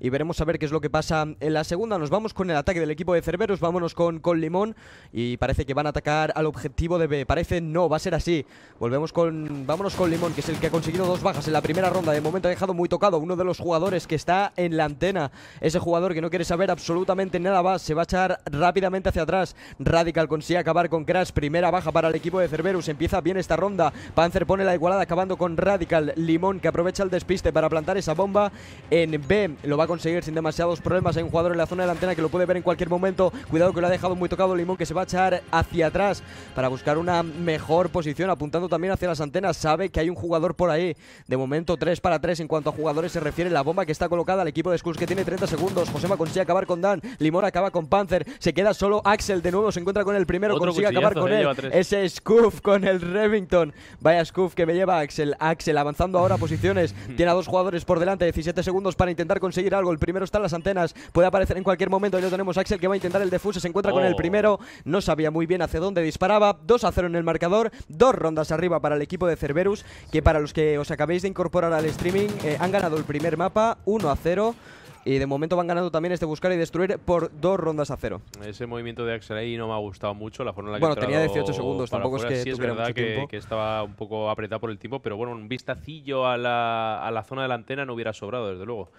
y veremos a ver qué es lo que pasa en la segunda. Nos vamos con el ataque del equipo de Cerberos. vámonos con, con Limón y parece que van a atacar al objetivo de B. Parece no, va a ser así. Volvemos con, vámonos con Limón, que es el que ha conseguido dos bajas en la primera ronda. De momento ha dejado muy tocado uno de los jugadores que está en la antena. Ese jugador que no quiere saber absolutamente nada va, se va a echar rápidamente hacia atrás. Radical consigue acabar con Crash, primera baja para el equipo de Cerberus. Empieza bien esta ronda. Panzer pone la igualada acabando con Radical. Limón que aprovecha el despiste para plantar esa bomba en B. Lo va a conseguir sin demasiados problemas. Hay un jugador en la zona de la antena que lo puede ver en cualquier momento. Cuidado que lo ha dejado muy tocado Limón que se va a echar hacia atrás para buscar una mejor posición apuntando también hacia las antenas. Sabe que hay un jugador por ahí. De momento 3 para 3 en cuanto a jugadores se refiere. La bomba que está colocada al equipo de Skulls que tiene 30 segundos. Josema consigue acabar con Dan. Limón acaba con Panzer. Se queda solo Axel. De nuevo se encuentra con el primero. consigue acabar con eh, él. Ese Skull con el Remington. Vaya Scoof que me lleva Axel. Axel avanzando ahora posiciones. Tiene a dos jugadores por delante, 17 segundos para intentar conseguir algo. El primero está en las antenas, puede aparecer en cualquier momento. Ya tenemos Axel que va a intentar el defuse. Se encuentra con el oh. primero, no sabía muy bien hacia dónde disparaba. 2 a 0 en el marcador, dos rondas arriba para el equipo de Cerberus. Que para los que os acabéis de incorporar al streaming, eh, han ganado el primer mapa 1 a 0. Y de momento van ganando también este buscar y destruir por dos rondas a cero. Ese movimiento de Axel ahí no me ha gustado mucho, la forma en la que Bueno, tenía 18 segundos, tampoco es que sí, es verdad que, estaba un poco apretado por el tiempo, pero bueno, un vistacillo a la, zona de la antena no hubiera sobrado, desde luego.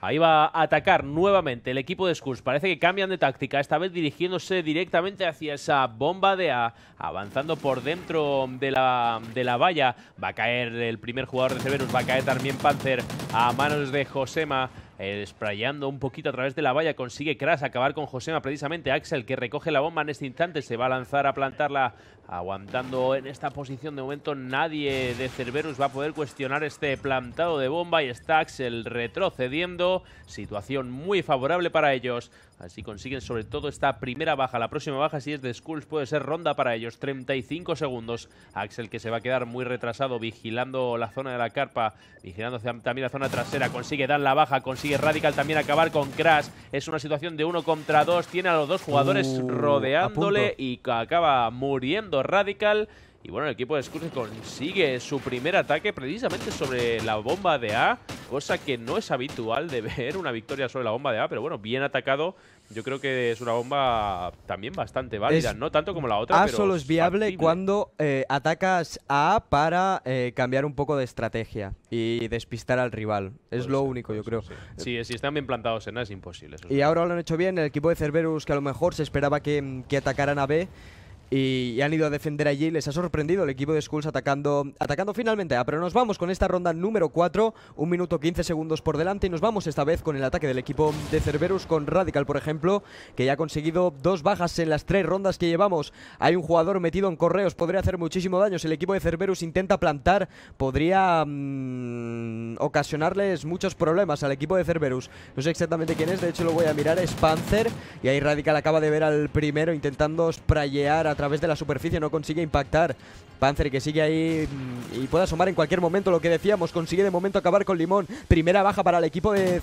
Ahí va a atacar nuevamente el equipo de Skulls. Parece que cambian de táctica, esta vez dirigiéndose directamente hacia esa bomba de A, avanzando por dentro de la, de la valla. Va a caer el primer jugador de Severus, va a caer también Panzer a manos de Josema. ...esprayando eh, un poquito a través de la valla, consigue Crash acabar con Josema precisamente. Axel que recoge la bomba en este instante, se va a lanzar a plantarla aguantando en esta posición de momento. Nadie de Cerberus va a poder cuestionar este plantado de bomba y está Axel retrocediendo. Situación muy favorable para ellos. Así consiguen sobre todo esta primera baja. La próxima baja, si es de Skulls, puede ser ronda para ellos. 35 segundos. Axel que se va a quedar muy retrasado vigilando la zona de la carpa, vigilando también la zona trasera. Consigue dar la baja, consigue Radical también acabar con Crash. Es una situación de uno contra dos. Tiene a los dos jugadores uh, rodeándole y acaba muriendo Radical. Y bueno, el equipo de Skulls consigue su primer ataque precisamente sobre la bomba de A, cosa que no es habitual de ver una victoria sobre la bomba de A, pero bueno, bien atacado yo creo que es una bomba también bastante válida, no tanto como la otra. A solo es viable cuando eh, atacas a para eh, cambiar un poco de estrategia y despistar al rival. Es lo único, yo creo. Sí. Eh, si están bien plantados en A es imposible. y ahora lo han hecho bien, el equipo de Cerberus que a lo mejor se esperaba que atacaran a B y, han ido a defender allí. Les ha sorprendido el equipo de Skulls atacando, atacando finalmente ah, Pero nos vamos con esta ronda número 4, un minuto 15 segundos por delante y nos vamos esta vez con el ataque del equipo de Cerberus con Radical, por ejemplo, que ya ha conseguido dos bajas en las tres rondas que llevamos. Hay un jugador metido en correos, podría hacer muchísimo daño. Si el equipo de Cerberus intenta plantar, podría mm, ocasionarles muchos problemas al equipo de Cerberus. No sé exactamente quién es, de hecho lo voy a mirar, es Panzer. Y ahí Radical acaba de ver al primero intentando sprayear a través de la superficie, no consigue impactar. Panzer que sigue ahí mm, y puede asomar en cualquier momento lo que decíamos, consigue de momento acabar con Limón. Primera baja para el equipo de,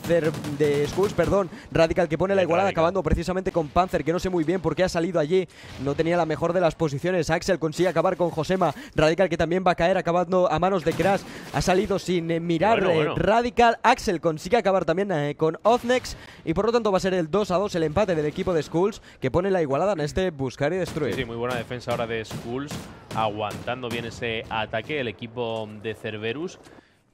de Skulls, perdón, Radical que pone la igualada acabando precisamente con Panzer, que no sé muy bien por qué ha salido allí, no tenía la mejor de las posiciones. Axel consigue acabar con Josema, Radical que también va a caer acabando a manos de Crash. Ha salido sin eh, mirarle eh, Radical, Axel consigue acabar también eh, con Oznex y por lo tanto va a ser el 2 a 2 el empate del equipo de Skulls que pone la igualada en este buscar y destruir. muy bueno una defensa ahora de Skulls, aguantando bien ese ataque el equipo de Cerberus.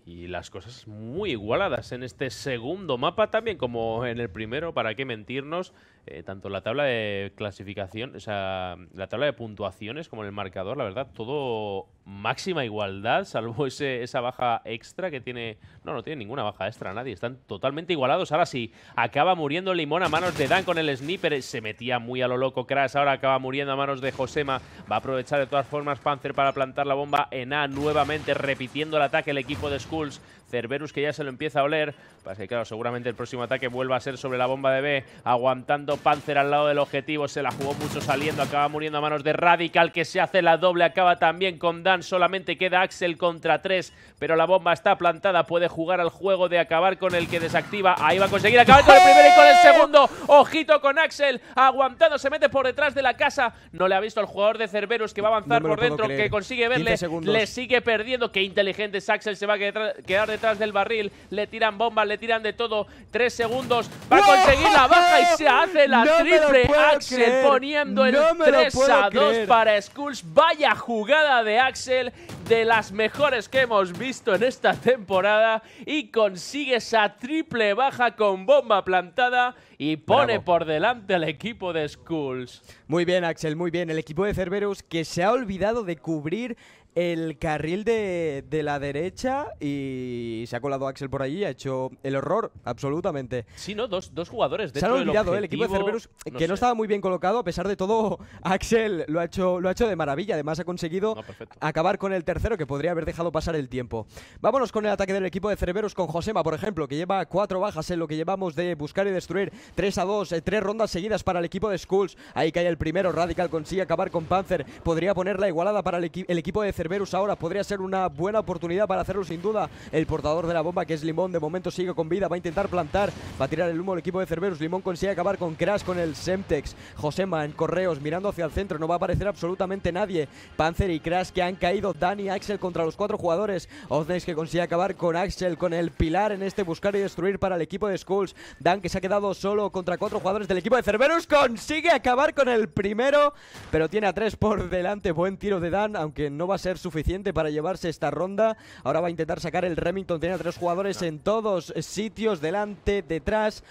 Y las cosas muy igualadas en este segundo mapa, también como en el primero, para qué mentirnos. Eh, tanto la tabla de clasificación, o sea, la tabla de puntuaciones como en el marcador, la verdad, todo máxima igualdad, salvo ese, esa baja extra que tiene. No, no tiene ninguna baja extra, nadie. Están totalmente igualados. Ahora sí, acaba muriendo Limón a manos de Dan con el sniper. Se metía muy a lo loco Crash. Ahora acaba muriendo a manos de Josema. Va a aprovechar de todas formas Panzer para plantar la bomba en A nuevamente, repitiendo el ataque el equipo de Skulls. Cerberus que ya se lo empieza a oler. Para que, claro, seguramente el próximo ataque vuelva a ser sobre la bomba de B. Aguantando Panzer al lado del objetivo. Se la jugó mucho saliendo. Acaba muriendo a manos de Radical que se hace la doble. Acaba también con Dan. Solamente queda Axel contra 3. Pero la bomba está plantada. Puede jugar al juego de acabar con el que desactiva. Ahí va a conseguir acabar con el primero y con el segundo. Ojito con Axel. Aguantando. Se mete por detrás de la casa. No le ha visto al jugador de Cerberus que va a avanzar por dentro. Que consigue verle. Le sigue perdiendo. Qué inteligente es Axel. Se va a quedar detrás detrás del barril, le tiran bombas, le tiran de todo. Tres segundos, va a conseguir la baja y se hace la triple Axel poniendo el no 3 a 2 para Skulls. Vaya jugada de Axel, de las mejores que hemos visto en esta temporada y consigue esa triple baja con bomba plantada y pone por delante al equipo de Skulls. Muy bien, Axel, muy bien. El equipo de Cerberus que se ha olvidado de cubrir el carril de, la derecha y se ha colado Axel por allí, ha hecho el horror, absolutamente. Sí, ¿no? Dos, dos jugadores Se han olvidado, ¿eh? el equipo de Cerberus, que no estaba muy bien colocado, a pesar de todo, Axel lo ha hecho, lo ha hecho de maravilla, además ha conseguido acabar con el tercero, que podría haber dejado pasar el tiempo. Vámonos con el ataque del equipo de Cerberus con Josema, por ejemplo, que lleva cuatro bajas en lo que llevamos de buscar y destruir, tres a dos eh, tres rondas seguidas para el equipo de Skulls, ahí cae el primero, Radical consigue acabar con Panzer, podría ponerla igualada para el, el equipo de Cerberus, Cerberus ahora podría ser una buena oportunidad para hacerlo sin duda. El portador de la bomba, que es Limón, de momento sigue con vida, va a intentar plantar, va a tirar el humo el equipo de Cerberus. Limón consigue acabar con Crash, con el Semtex. Josema en Correos, mirando hacia el centro, no va a aparecer absolutamente nadie. Panzer y Crash que han caído, Dani, Axel contra los cuatro jugadores. Oznex que consigue acabar con Axel, con el pilar en este buscar y destruir para el equipo de Skulls. Dan que se ha quedado solo contra cuatro jugadores del equipo de Cerberus, consigue acabar con el primero, pero tiene a tres por delante. Buen tiro de Dan, aunque no va a ser suficiente para llevarse esta ronda. Ahora va a intentar sacar el Remington. Tiene a tres jugadores en todos sitios, delante, detrás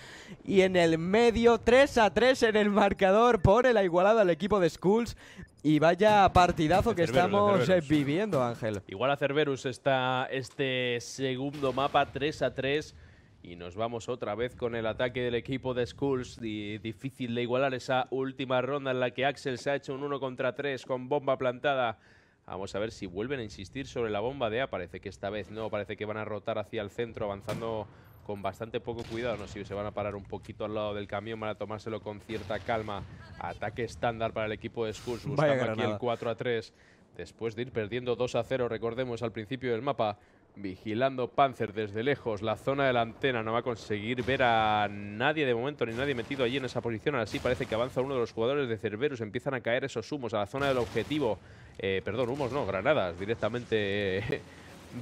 y en el medio. 3 a 3 en el marcador. Pone la igualada al equipo de Skulls. Y vaya partidazo que estamos eh, viviendo, Ángel. Igual a Cerberus está este segundo mapa 3 a 3. Y nos vamos otra vez con el ataque del equipo de Skulls. difícil de igualar esa última ronda en la que Axel se ha hecho un 1 contra 3 con bomba plantada Vamos a ver si vuelven a insistir sobre la bomba de A. Parece que esta vez no, parece que van a rotar hacia el centro avanzando con bastante poco cuidado. No sé si se van a parar un poquito al lado del camión, van a tomárselo con cierta calma. Ataque estándar para el equipo de Skulls, buscando aquí el 4 a 3. Después de ir perdiendo 2 a 0, recordemos al principio del mapa, Vigilando Panzer desde lejos. La zona de la antena no va a conseguir ver a nadie de momento, ni nadie metido allí en esa posición. Ahora sí parece que avanza uno de los jugadores de Cerberus. Empiezan a caer esos humos a la zona del objetivo. Eh, perdón, humos no, granadas directamente eh,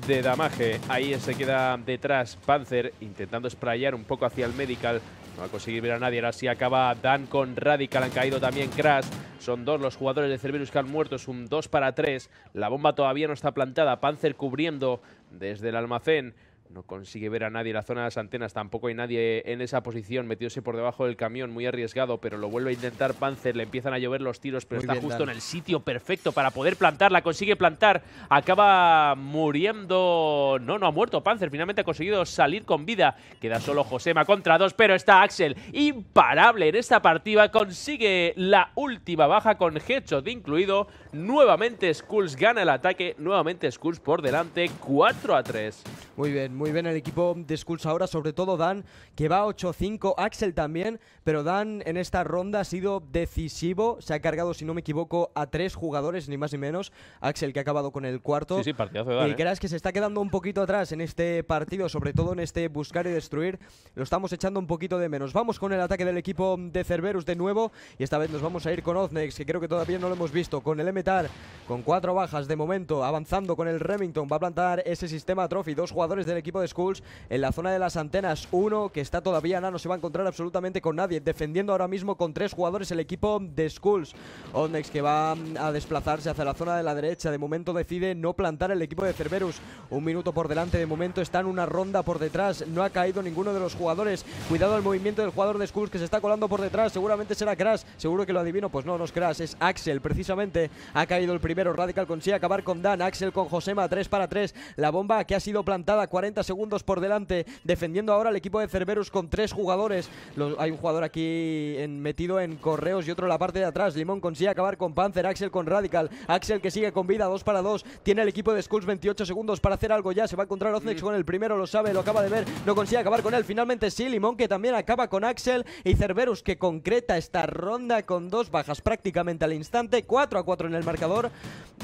de damaje. Ahí se queda detrás Panzer intentando sprayar un poco hacia el medical. No va a conseguir ver a nadie. Ahora sí acaba Dan con Radical. Han caído también Crash. Son dos los jugadores de Cerberus que han muerto. Es un 2 para 3. La bomba todavía no está plantada. Panzer cubriendo desde el almacén no consigue ver a nadie en la zona de las antenas, tampoco hay nadie en esa posición, metióse por debajo del camión, muy arriesgado, pero lo vuelve a intentar Panzer, le empiezan a llover los tiros, pero está justo en el sitio perfecto para poder plantarla, consigue plantar, acaba muriendo, no, no ha muerto Panzer, finalmente ha conseguido salir con vida, queda solo Josema contra dos, pero está Axel, imparable en esta partida, consigue la última baja con headshot incluido, nuevamente Skulls gana el ataque, nuevamente Skulls por delante, 4 a 3. Muy bien, muy muy bien el equipo de Skulls ahora, sobre todo Dan, que va 8-5, Axel también, pero Dan en esta ronda ha sido decisivo, se ha cargado, si no me equivoco, a tres jugadores, ni más ni menos, Axel que ha acabado con el cuarto. Sí, sí, Y ¿eh? creas que se está quedando un poquito atrás en este partido, sobre todo en este buscar y destruir, lo estamos echando un poquito de menos. Vamos con el ataque del equipo de Cerberus de nuevo, y esta vez nos vamos a ir con Oznex, que creo que todavía no lo hemos visto, con el Emetar, con cuatro bajas de momento, avanzando con el Remington, va a plantar ese sistema Trophy, dos jugadores del equipo de Skulls en la zona de las antenas. Uno que está todavía nada, no se va a encontrar absolutamente con nadie. Defendiendo ahora mismo con tres jugadores el equipo de Skulls. Onyx que va mm, a desplazarse hacia la zona de la derecha. De momento decide no plantar el equipo de Cerberus. Un minuto por delante. De momento está en una ronda por detrás. No ha caído ninguno de los jugadores. Cuidado al movimiento del jugador de Skulls que se está colando por detrás. Seguramente será Crash. Seguro que lo adivino. Pues no, no es Crash. Es Axel. Precisamente ha caído el primero. Radical con consigue acabar con Dan. Axel con Josema. 3 para 3. La bomba que ha sido plantada. 40 segundos por delante, defendiendo ahora el equipo de Cerberus con tres jugadores. Los, hay un jugador aquí en, metido en correos y otro en la parte de atrás. Limón consigue acabar con Panzer, Axel con Radical. Axel que sigue con vida, 2 para 2. Tiene el equipo de Skulls 28 segundos para hacer algo ya. Se va a encontrar Oznex mm. con el primero, lo sabe, lo acaba de ver. No consigue acabar con él. Finalmente sí, Limón que también acaba con Axel y Cerberus que concreta esta ronda con dos bajas prácticamente al instante. 4 a 4 en el marcador.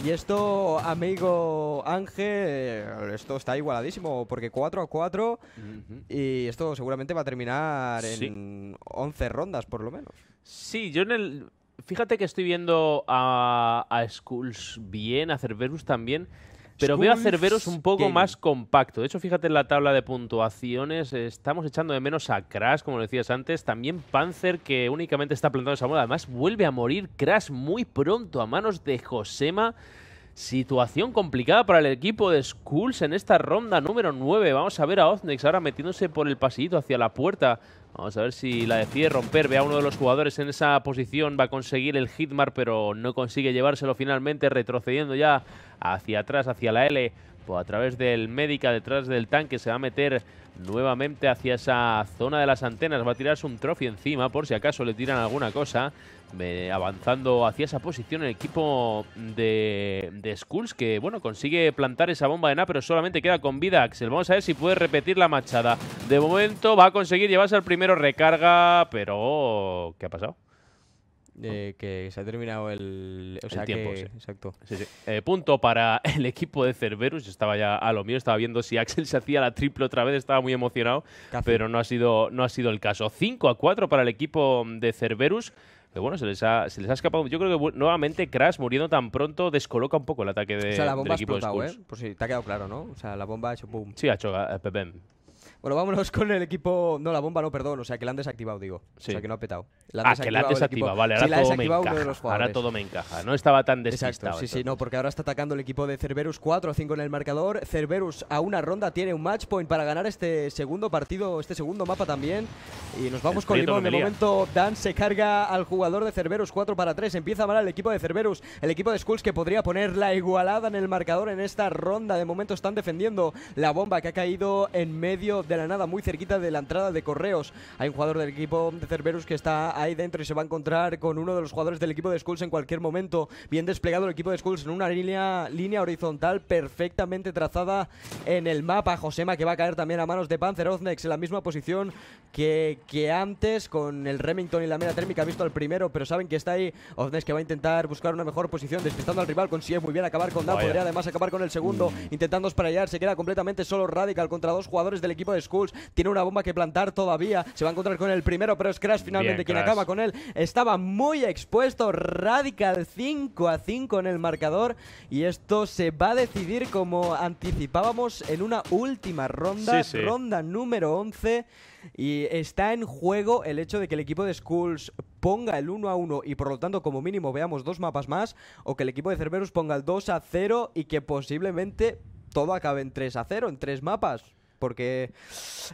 Y esto, amigo Ángel, esto está igualadísimo porque 4 a 4 y esto seguramente va a terminar en 11 rondas por lo menos. Sí, yo en el... Fíjate que estoy viendo a, Skulls bien, a Cerberus también. Pero veo a Cerberus un poco más compacto. De hecho, fíjate en la tabla de puntuaciones. Estamos echando de menos a Crash, como decías antes. También Panzer, que únicamente está plantando esa moda. Además, vuelve a morir Crash muy pronto a manos de Josema. Situación complicada para el equipo de Skulls en esta ronda número 9. Vamos a ver a Oznex ahora metiéndose por el pasillito hacia la puerta. Vamos a ver si la decide romper. Ve a uno de los jugadores en esa posición. Va a conseguir el Hitmar, pero no consigue llevárselo finalmente, retrocediendo ya hacia atrás, hacia la L. A través del médica detrás del tanque se va a meter nuevamente hacia esa zona de las antenas. Va a tirarse un trofeo encima por si acaso le tiran alguna cosa. avanzando hacia esa posición el equipo de, Skulls que bueno consigue plantar esa bomba de na pero solamente queda con vida Axel. Vamos a ver si puede repetir la machada. De momento va a conseguir llevarse al primero recarga pero ¿qué ha pasado? que se ha terminado el, tiempo. Exacto. Eh, punto para el equipo de Cerberus. Yo estaba ya a lo mío, estaba viendo si Axel se hacía la triple otra vez, estaba muy emocionado, pero no ha, sido, no ha sido el caso. 5 a 4 para el equipo de Cerberus. Pero bueno, se les, ha, se les ha escapado. Yo creo que nuevamente Crash muriendo tan pronto descoloca un poco el ataque de, o sea, la bomba ¿eh? Por si te ha quedado claro, ¿no? O sea, la bomba ha hecho boom. Sí, ha hecho pepem. Eh, bueno, vámonos con el equipo. No, la bomba no, perdón. O sea, que la han desactivado, digo. O sea, que no ha petado. ah, que la han desactivado, vale. Ahora, todo me encaja. ahora todo me encaja. No estaba tan desactivado sí, sí, no, porque ahora está atacando el equipo de Cerberus 4 a 5 en el marcador. Cerberus a una ronda tiene un match point para ganar este segundo partido, este segundo mapa también. Y nos vamos el con Limón. De momento, Dan se carga al jugador de Cerberus 4 para 3. Empieza mal el equipo de Cerberus, el equipo de Skulls que podría poner la igualada en el marcador en esta ronda. De momento están defendiendo la bomba que ha caído en medio de la nada, muy cerquita de la entrada de Correos. Hay un jugador del equipo de Cerberus que está ahí dentro y se va a encontrar con uno de los jugadores del equipo de Skulls en cualquier momento. Bien desplegado el equipo de Skulls en una línea, línea horizontal perfectamente trazada en el mapa. Josema que va a caer también a manos de Panzer Oznex en la misma posición que, que antes con el Remington y la mera térmica. Ha visto al primero, pero saben que está ahí Oznex que va a intentar buscar una mejor posición despistando al rival. Consigue muy bien acabar con Dal. Podría además acabar con el segundo. Mm. Intentando esparallar, Se queda completamente solo Radical contra dos jugadores del equipo de Skulls. Tiene una bomba que plantar todavía. Se va a encontrar con el primero, pero es Crash finalmente quien acaba con él. Estaba muy expuesto. Radical 5 a 5 en el marcador. Y esto se va a decidir como anticipábamos en una última ronda. Ronda número 11. Y está en juego el hecho de que el equipo de Skulls ponga el 1 a 1 y por lo tanto como mínimo veamos dos mapas más o que el equipo de Cerberus ponga el 2 a 0 y que posiblemente todo acabe en 3 a 0 en tres mapas porque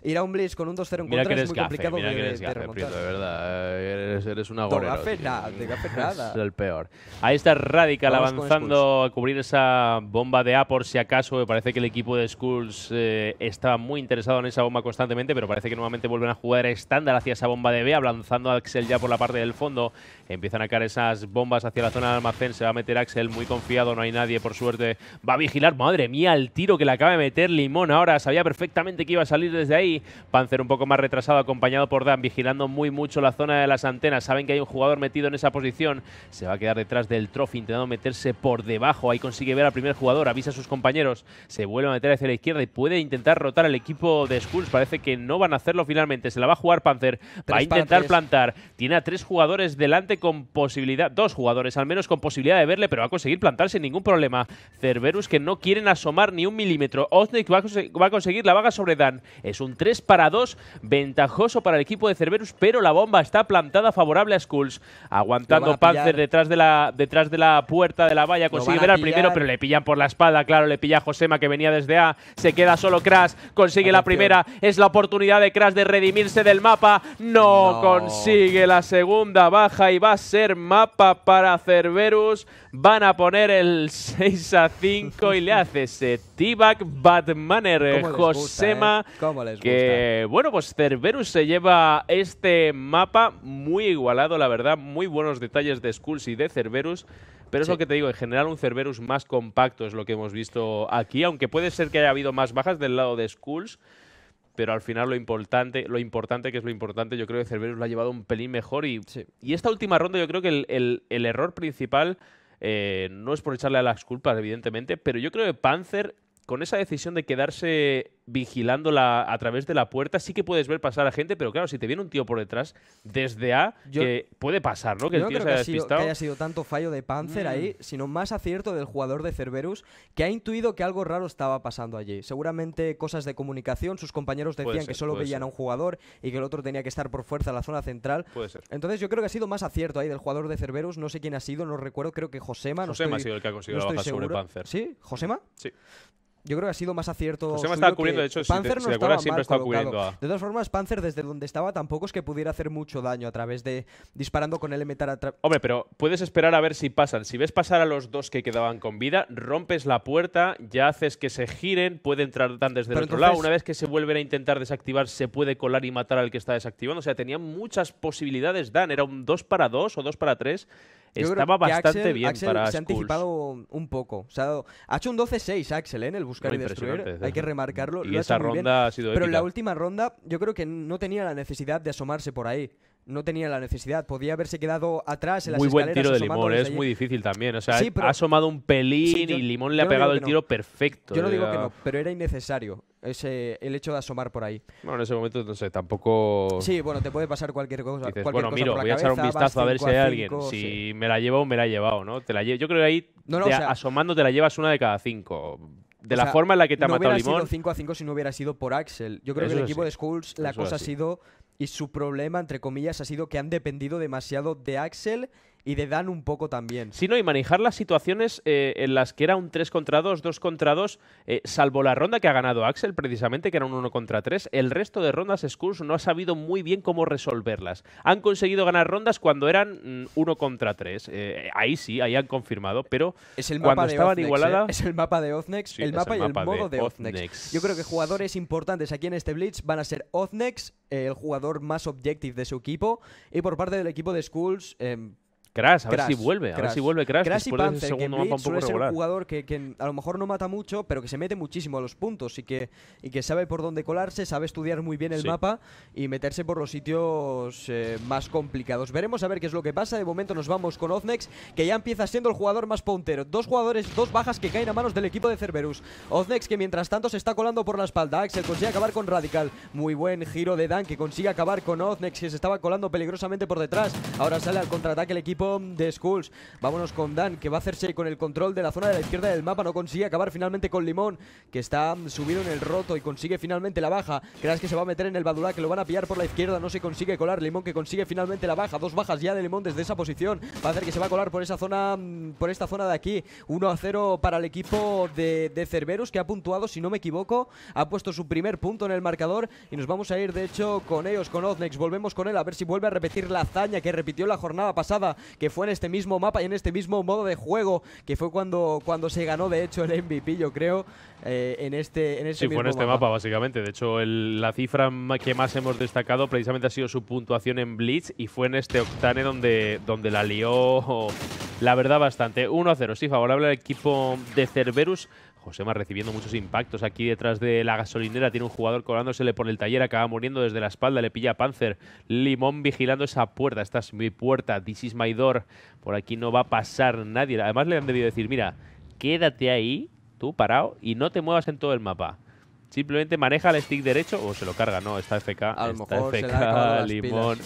ir a un Blitz con un 2-0 en contra es muy complicado mira que eres de verdad, eh, eres, una gorra. De es el peor. Ahí está Radical avanzando a cubrir esa bomba de A por si acaso. Me parece que el equipo de Skulls eh, está estaba muy interesado en esa bomba constantemente, pero parece que nuevamente vuelven a jugar estándar hacia esa bomba de B, avanzando a Axel ya por la parte del fondo. Empiezan a caer esas bombas hacia la zona del almacén. Se va a meter Axel muy confiado, no hay nadie, por suerte. Va a vigilar, madre mía, el tiro que le acaba de meter Limón ahora. Sabía perfecto que iba a salir desde ahí. Panzer un poco más retrasado, acompañado por Dan, vigilando muy mucho la zona de las antenas. Saben que hay un jugador metido en esa posición. Se va a quedar detrás del Trophy, intentando meterse por debajo. Ahí consigue ver al primer jugador, avisa a sus compañeros. Se vuelve a meter hacia la izquierda y puede intentar rotar al equipo de Skulls. Parece que no van a hacerlo finalmente. Se la va a jugar Panzer. va a intentar plantar. Tiene a tres jugadores delante con posibilidad, dos jugadores al menos con posibilidad de verle, pero va a conseguir plantar sin ningún problema. Cerberus que no quieren asomar ni un milímetro. Oznik va a, conseguir, la va sobre Dan. Es un 3 para 2, ventajoso para el equipo de Cerberus, pero la bomba está plantada favorable a Skulls. Aguantando Panzer detrás de, la, detrás de la puerta de la valla, consigue ver al primero, pero le pillan por la espalda claro, le pilla a Josema que venía desde A, se queda solo Crash, consigue la primera, es la oportunidad de Crash de redimirse del mapa, no. consigue la segunda baja y va a ser mapa para Cerberus. Van a poner el 6 a 5 y le hace ese T-Back Batmaner eh, Josema. Eh? Gusta, Que bueno, pues Cerberus se lleva este mapa muy igualado, la verdad. Muy buenos detalles de Skulls y de Cerberus. Pero es lo que te digo, en general un Cerberus más compacto es lo que hemos visto aquí, aunque puede ser que haya habido más bajas del lado de Skulls, pero al final lo importante, lo importante que es lo importante, yo creo que Cerberus lo ha llevado un pelín mejor y, y esta última ronda yo creo que el error principal eh, no es por echarle a las culpas, evidentemente, pero yo creo que Panzer, con esa decisión de quedarse vigilando a través de la puerta, sí que puedes ver pasar a gente, pero claro, si te viene un tío por detrás, desde A, que puede pasar, ¿no? Que yo el tío no creo que, haya sido tanto fallo de Panzer ahí, mm. sino más acierto del jugador de Cerberus, que ha intuido que algo raro estaba pasando allí. Seguramente cosas de comunicación, sus compañeros decían que solo veían a un jugador y que el otro tenía que estar por fuerza en la zona central. Puede ser. Entonces yo creo que ha sido más acierto ahí del jugador de Cerberus, no sé quién ha sido, no recuerdo, creo que Josema. Josema no ha sido el que ha conseguido sobre Panzer. ¿Sí? ¿Josema? Sí yo creo que ha sido más acierto. de no siempre cubriendo. De todas formas, Panzer desde donde estaba tampoco es que pudiera hacer mucho daño a través de disparando con el atrás… Hombre, pero puedes esperar a ver si pasan. Si ves pasar a los dos que quedaban con vida, rompes la puerta, ya haces que se giren, puede entrar Dan desde el otro lado. Una vez que se vuelven a intentar desactivar, se puede colar y matar al que está desactivando. O sea, tenía muchas posibilidades, Dan. Era un 2 para 2 o 2 para 3 estaba bastante bien Axel se ha anticipado un poco. ha hecho un 12-6 Axel ¿eh? en el buscar y destruir. Hay que remarcarlo. Y esa ronda ha sido Pero en la última ronda yo creo que no tenía la necesidad de asomarse por ahí no tenía la necesidad. Podía haberse quedado atrás en las Muy buen tiro de Limón, es muy difícil también. O sea, ha asomado un pelín y Limón le ha pegado el tiro perfecto. Yo no digo que no, pero era innecesario ese, el hecho de asomar por ahí. Bueno, en ese momento, no sé, tampoco... Sí, bueno, te puede pasar cualquier cosa. bueno, cosa miro, voy a echar un vistazo a ver si hay alguien. si me la llevo, me la he llevado, ¿no? Te la Yo creo que ahí, asomando, te la llevas una de cada cinco de la forma en la que te ha matado Limón. No hubiera sido 5 a 5 si no hubiera sido por Axel. Yo creo que el equipo de Schools, la cosa ha sido y su problema, entre comillas, ha sido que han dependido demasiado de Axel y de Dan un poco también. Sí, no, y manejar las situaciones eh, en las que era un 3 contra 2, 2 contra 2, eh, salvo la ronda que ha ganado Axel precisamente, que era un 1 contra 3, el resto de rondas Skulls no ha sabido muy bien cómo resolverlas. Han conseguido ganar rondas cuando eran 1 mm, contra 3. Eh, ahí sí, ahí han confirmado, pero es el cuando estaban igualada... Es el mapa de Oznex, el mapa y el modo de, Yo creo que jugadores importantes aquí en este Blitz van a ser Oznex, el jugador más objective de su equipo, y por parte del equipo de Skulls em, Crash, a ver si vuelve, Crash. a ver si vuelve Crash. Crash y Panther, que un Es un jugador que, a lo mejor no mata mucho, pero que se mete muchísimo a los puntos y que, y que sabe por dónde colarse, sabe estudiar muy bien el mapa y meterse por los sitios eh, más complicados. Veremos a ver qué es lo que pasa. De momento nos vamos con Oznex, que ya empieza siendo el jugador más puntero. Dos jugadores, dos bajas que caen a manos del equipo de Cerberus. Oznex que mientras tanto se está colando por la espalda. Axel consigue acabar con Radical. Muy buen giro de Dan que consigue acabar con Oznex que se estaba colando peligrosamente por detrás. Ahora sale al contraataque el equipo de Skulls. Vámonos con Dan, que va a hacerse con el control de la zona de la izquierda del mapa. No consigue acabar finalmente con Limón, que está mm, subido en el roto y consigue finalmente la baja. Creas que se va a meter en el Badulá, que lo van a pillar por la izquierda. No se consigue colar. Limón que consigue finalmente la baja. Dos bajas ya de Limón desde esa posición. Va a hacer que se va a colar por esa zona, mm, por esta zona de aquí. 1 a 0 para el equipo de, de que ha puntuado, si no me equivoco. Ha puesto su primer punto en el marcador. Y nos vamos a ir, de hecho, con ellos, con Oznex. Volvemos con él a ver si vuelve a repetir la hazaña que repitió la jornada pasada que fue en este mismo mapa y en este mismo modo de juego, que fue cuando, cuando se ganó, de hecho, el MVP, yo creo, eh, en este en este Sí, fue en este mapa. básicamente. De hecho, el, la cifra que más hemos destacado precisamente ha sido su puntuación en Blitz y fue en este Octane donde, donde la lió, la verdad, bastante. 1-0, sí, favorable al equipo de Cerberus Josema recibiendo muchos impactos aquí detrás de la gasolinera. Tiene un jugador le por el taller, acaba muriendo desde la espalda, le pilla a Panzer. Limón vigilando esa puerta. Esta es mi puerta, this is my door. Por aquí no va a pasar nadie. Además le han debido decir, mira, quédate ahí, tú parado, y no te muevas en todo el mapa. Simplemente maneja el stick derecho o se lo carga, no, está FK. A está mejor FK, Limón.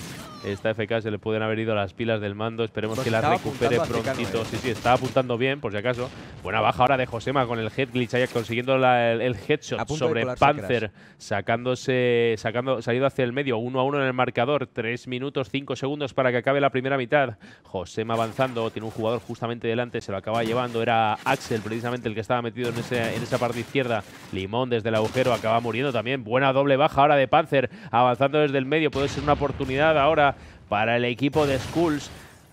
Esta FK se le pueden haber ido las pilas del mando. Esperemos pues que la recupere prontito. ¿eh? Sí, sí, está apuntando bien, por si acaso. Buena baja ahora de Josema con el head glitch, consiguiendo el, el, headshot sobre Panzer, sacándose, sacando, salido hacia el medio, uno a uno en el marcador. Tres minutos, cinco segundos para que acabe la primera mitad. Josema avanzando, tiene un jugador justamente delante, se lo acaba llevando. Era Axel, precisamente el que estaba metido en, ese, en esa parte izquierda. Limón desde el agujero acaba muriendo también. Buena doble baja ahora de Panzer, avanzando desde el medio. Puede ser una oportunidad ahora para el equipo de Skulls.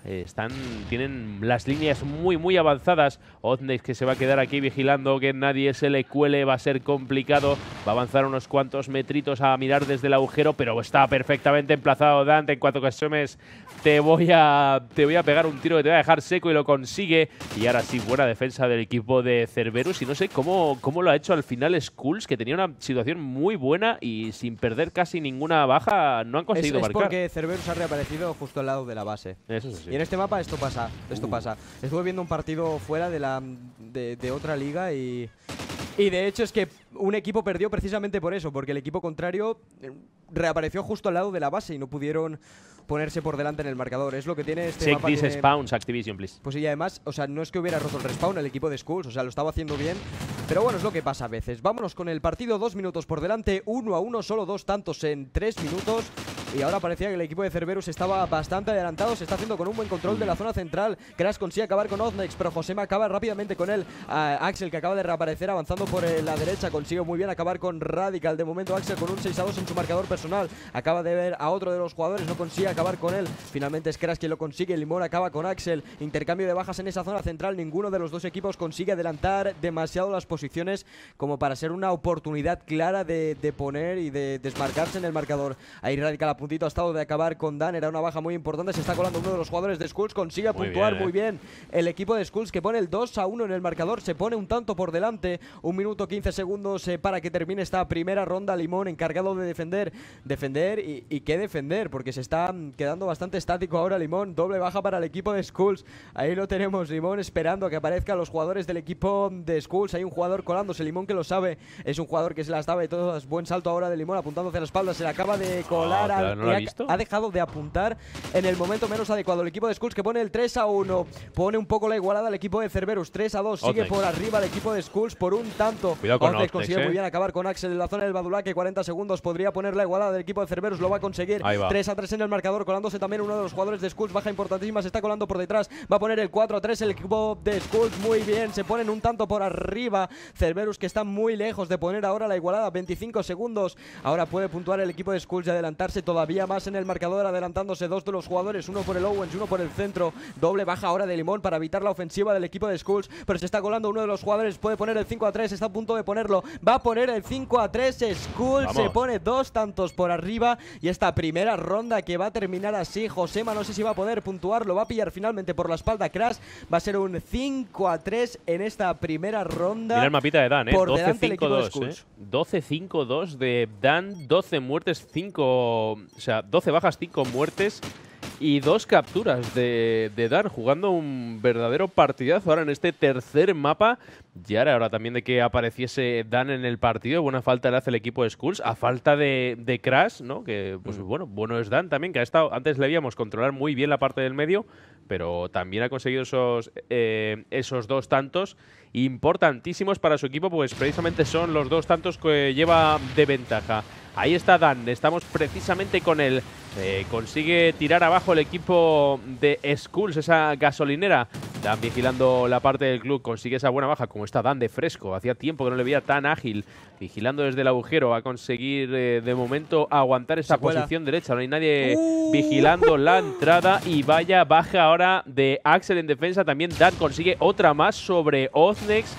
Eh, están, tienen las líneas muy, muy avanzadas. Oznex que se va a quedar aquí vigilando que nadie se le cuele. Va a ser complicado. Va a avanzar unos cuantos metritos a mirar desde el agujero, pero está perfectamente emplazado Dante en cuatro cuestiones te voy a te voy a pegar un tiro que te va a dejar seco y lo consigue. Y ahora sí, buena defensa del equipo de Cerberus. Y no sé cómo, cómo lo ha hecho al final Skulls, que tenía una situación muy buena y sin perder casi ninguna baja no han conseguido marcar. Es porque Cerberus ha reaparecido justo al lado de la base. Y en este mapa esto pasa, esto uh. pasa. Estuve viendo un partido fuera de, la, de otra liga y y de hecho es que un equipo perdió precisamente por eso, porque el equipo contrario eh, reapareció justo al lado de la base y no pudieron ponerse por delante en el marcador. Es lo que tiene este spawns, Activision, please. Pues y además, o sea, no es que hubiera roto el respawn el equipo de Skulls, o sea, lo estaba haciendo bien. Pero bueno, es lo que pasa a veces. Vámonos con el partido, dos minutos por delante, uno a uno, solo dos tantos en tres minutos. Y ahora parecía que el equipo de Cerberus estaba bastante adelantado. Se está haciendo con un buen control de la zona central. Crash consigue acabar con Oznex, pero Josema acaba rápidamente con él. Axel, que acaba de reaparecer avanzando por eh, la derecha, consigue muy bien acabar con Radical. De momento, Axel con un 6 a 2 en su marcador personal. Acaba de ver a otro de los jugadores, no consigue acabar con él. Finalmente es Crash quien lo consigue. Limón acaba con Axel. Intercambio de bajas en esa zona central. Ninguno de los dos equipos consigue adelantar demasiado las posiciones como para ser una oportunidad clara de, de poner y de desmarcarse en el marcador. Ahí Radical apunta ha estado de acabar con Dan. Era una baja muy importante. Se está colando uno de los jugadores de Skulls. Consigue puntuar muy eh. bien el equipo de Skulls que pone el 2 a 1 en el marcador. Se pone un tanto por delante. Un minuto 15 segundos eh, para que termine esta primera ronda. Limón encargado de defender. Defender y, y qué defender, porque se está mm, quedando bastante estático ahora Limón. Doble baja para el equipo de Skulls. Ahí lo tenemos, Limón esperando a que aparezcan los jugadores del equipo de Skulls. Hay un jugador colándose. Limón que lo sabe. Es un jugador que se la estaba de todas. Buen salto ahora de Limón apuntando hacia la espalda. Se le acaba de colar no lo ha, visto. ha dejado de apuntar en el momento menos adecuado. El equipo de Skulls que pone el 3 a 1, pone un poco la igualada al equipo de Cerberus. 3 a 2, sigue por arriba el equipo de Skulls por un tanto. Cuidado consigue muy ¿eh? bien acabar con Axel en la zona del Badulaque. 40 segundos podría poner la igualada del equipo de Cerberus, lo va a conseguir. 3 a 3 en el marcador, colándose también uno de los jugadores de Skulls. Baja importantísima, se está colando por detrás. Va a poner el 4 a 3 el equipo de Skulls. Muy bien, se ponen un tanto por arriba. Cerberus que está muy lejos de poner ahora la igualada. 25 segundos. Ahora puede puntuar el equipo de Skulls y adelantarse todavía más en el marcador, adelantándose dos de los jugadores, uno por el Owens, uno por el centro. Doble baja ahora de Limón para evitar la ofensiva del equipo de Skulls, pero se está colando uno de los jugadores, puede poner el 5 a 3, está a punto de ponerlo. Va a poner el 5 a 3, Skulls se pone dos tantos por arriba y esta primera ronda que va a terminar así. Josema no sé si va a poder puntuarlo. va a pillar finalmente por la espalda Crash. Va a ser un 5 a 3 en esta primera ronda. Mira el mapita de Dan, ¿eh? 12-5-2. 12-5-2 ¿eh? de Dan, 12 muertes, 5 o sea, 12 bajas, 5 muertes y dos capturas de, de, Dar, jugando un verdadero partidazo ahora en este tercer mapa. Yara, ahora también de que apareciese Dan en el partido, buena falta le hace el equipo de Skulls, a falta de, Crash, ¿no? Que, pues mm. bueno, bueno es Dan también, que antes le habíamos controlar muy bien la parte del medio, pero también ha conseguido esos, eh, esos dos tantos importantísimos para su equipo, pues precisamente son los dos tantos que lleva de ventaja. Ahí está Dan, estamos precisamente con él. Eh, consigue tirar abajo el equipo de Skulls, esa gasolinera. Dan vigilando la parte del club, consigue esa buena baja, como está Dan de fresco. Hacía tiempo que no le veía tan ágil. Vigilando desde el agujero va a conseguir eh, de momento aguantar esa posición derecha. No hay nadie uh. vigilando la entrada. Y vaya baja ahora de Axel en defensa. También Dan consigue otra más sobre Oznex.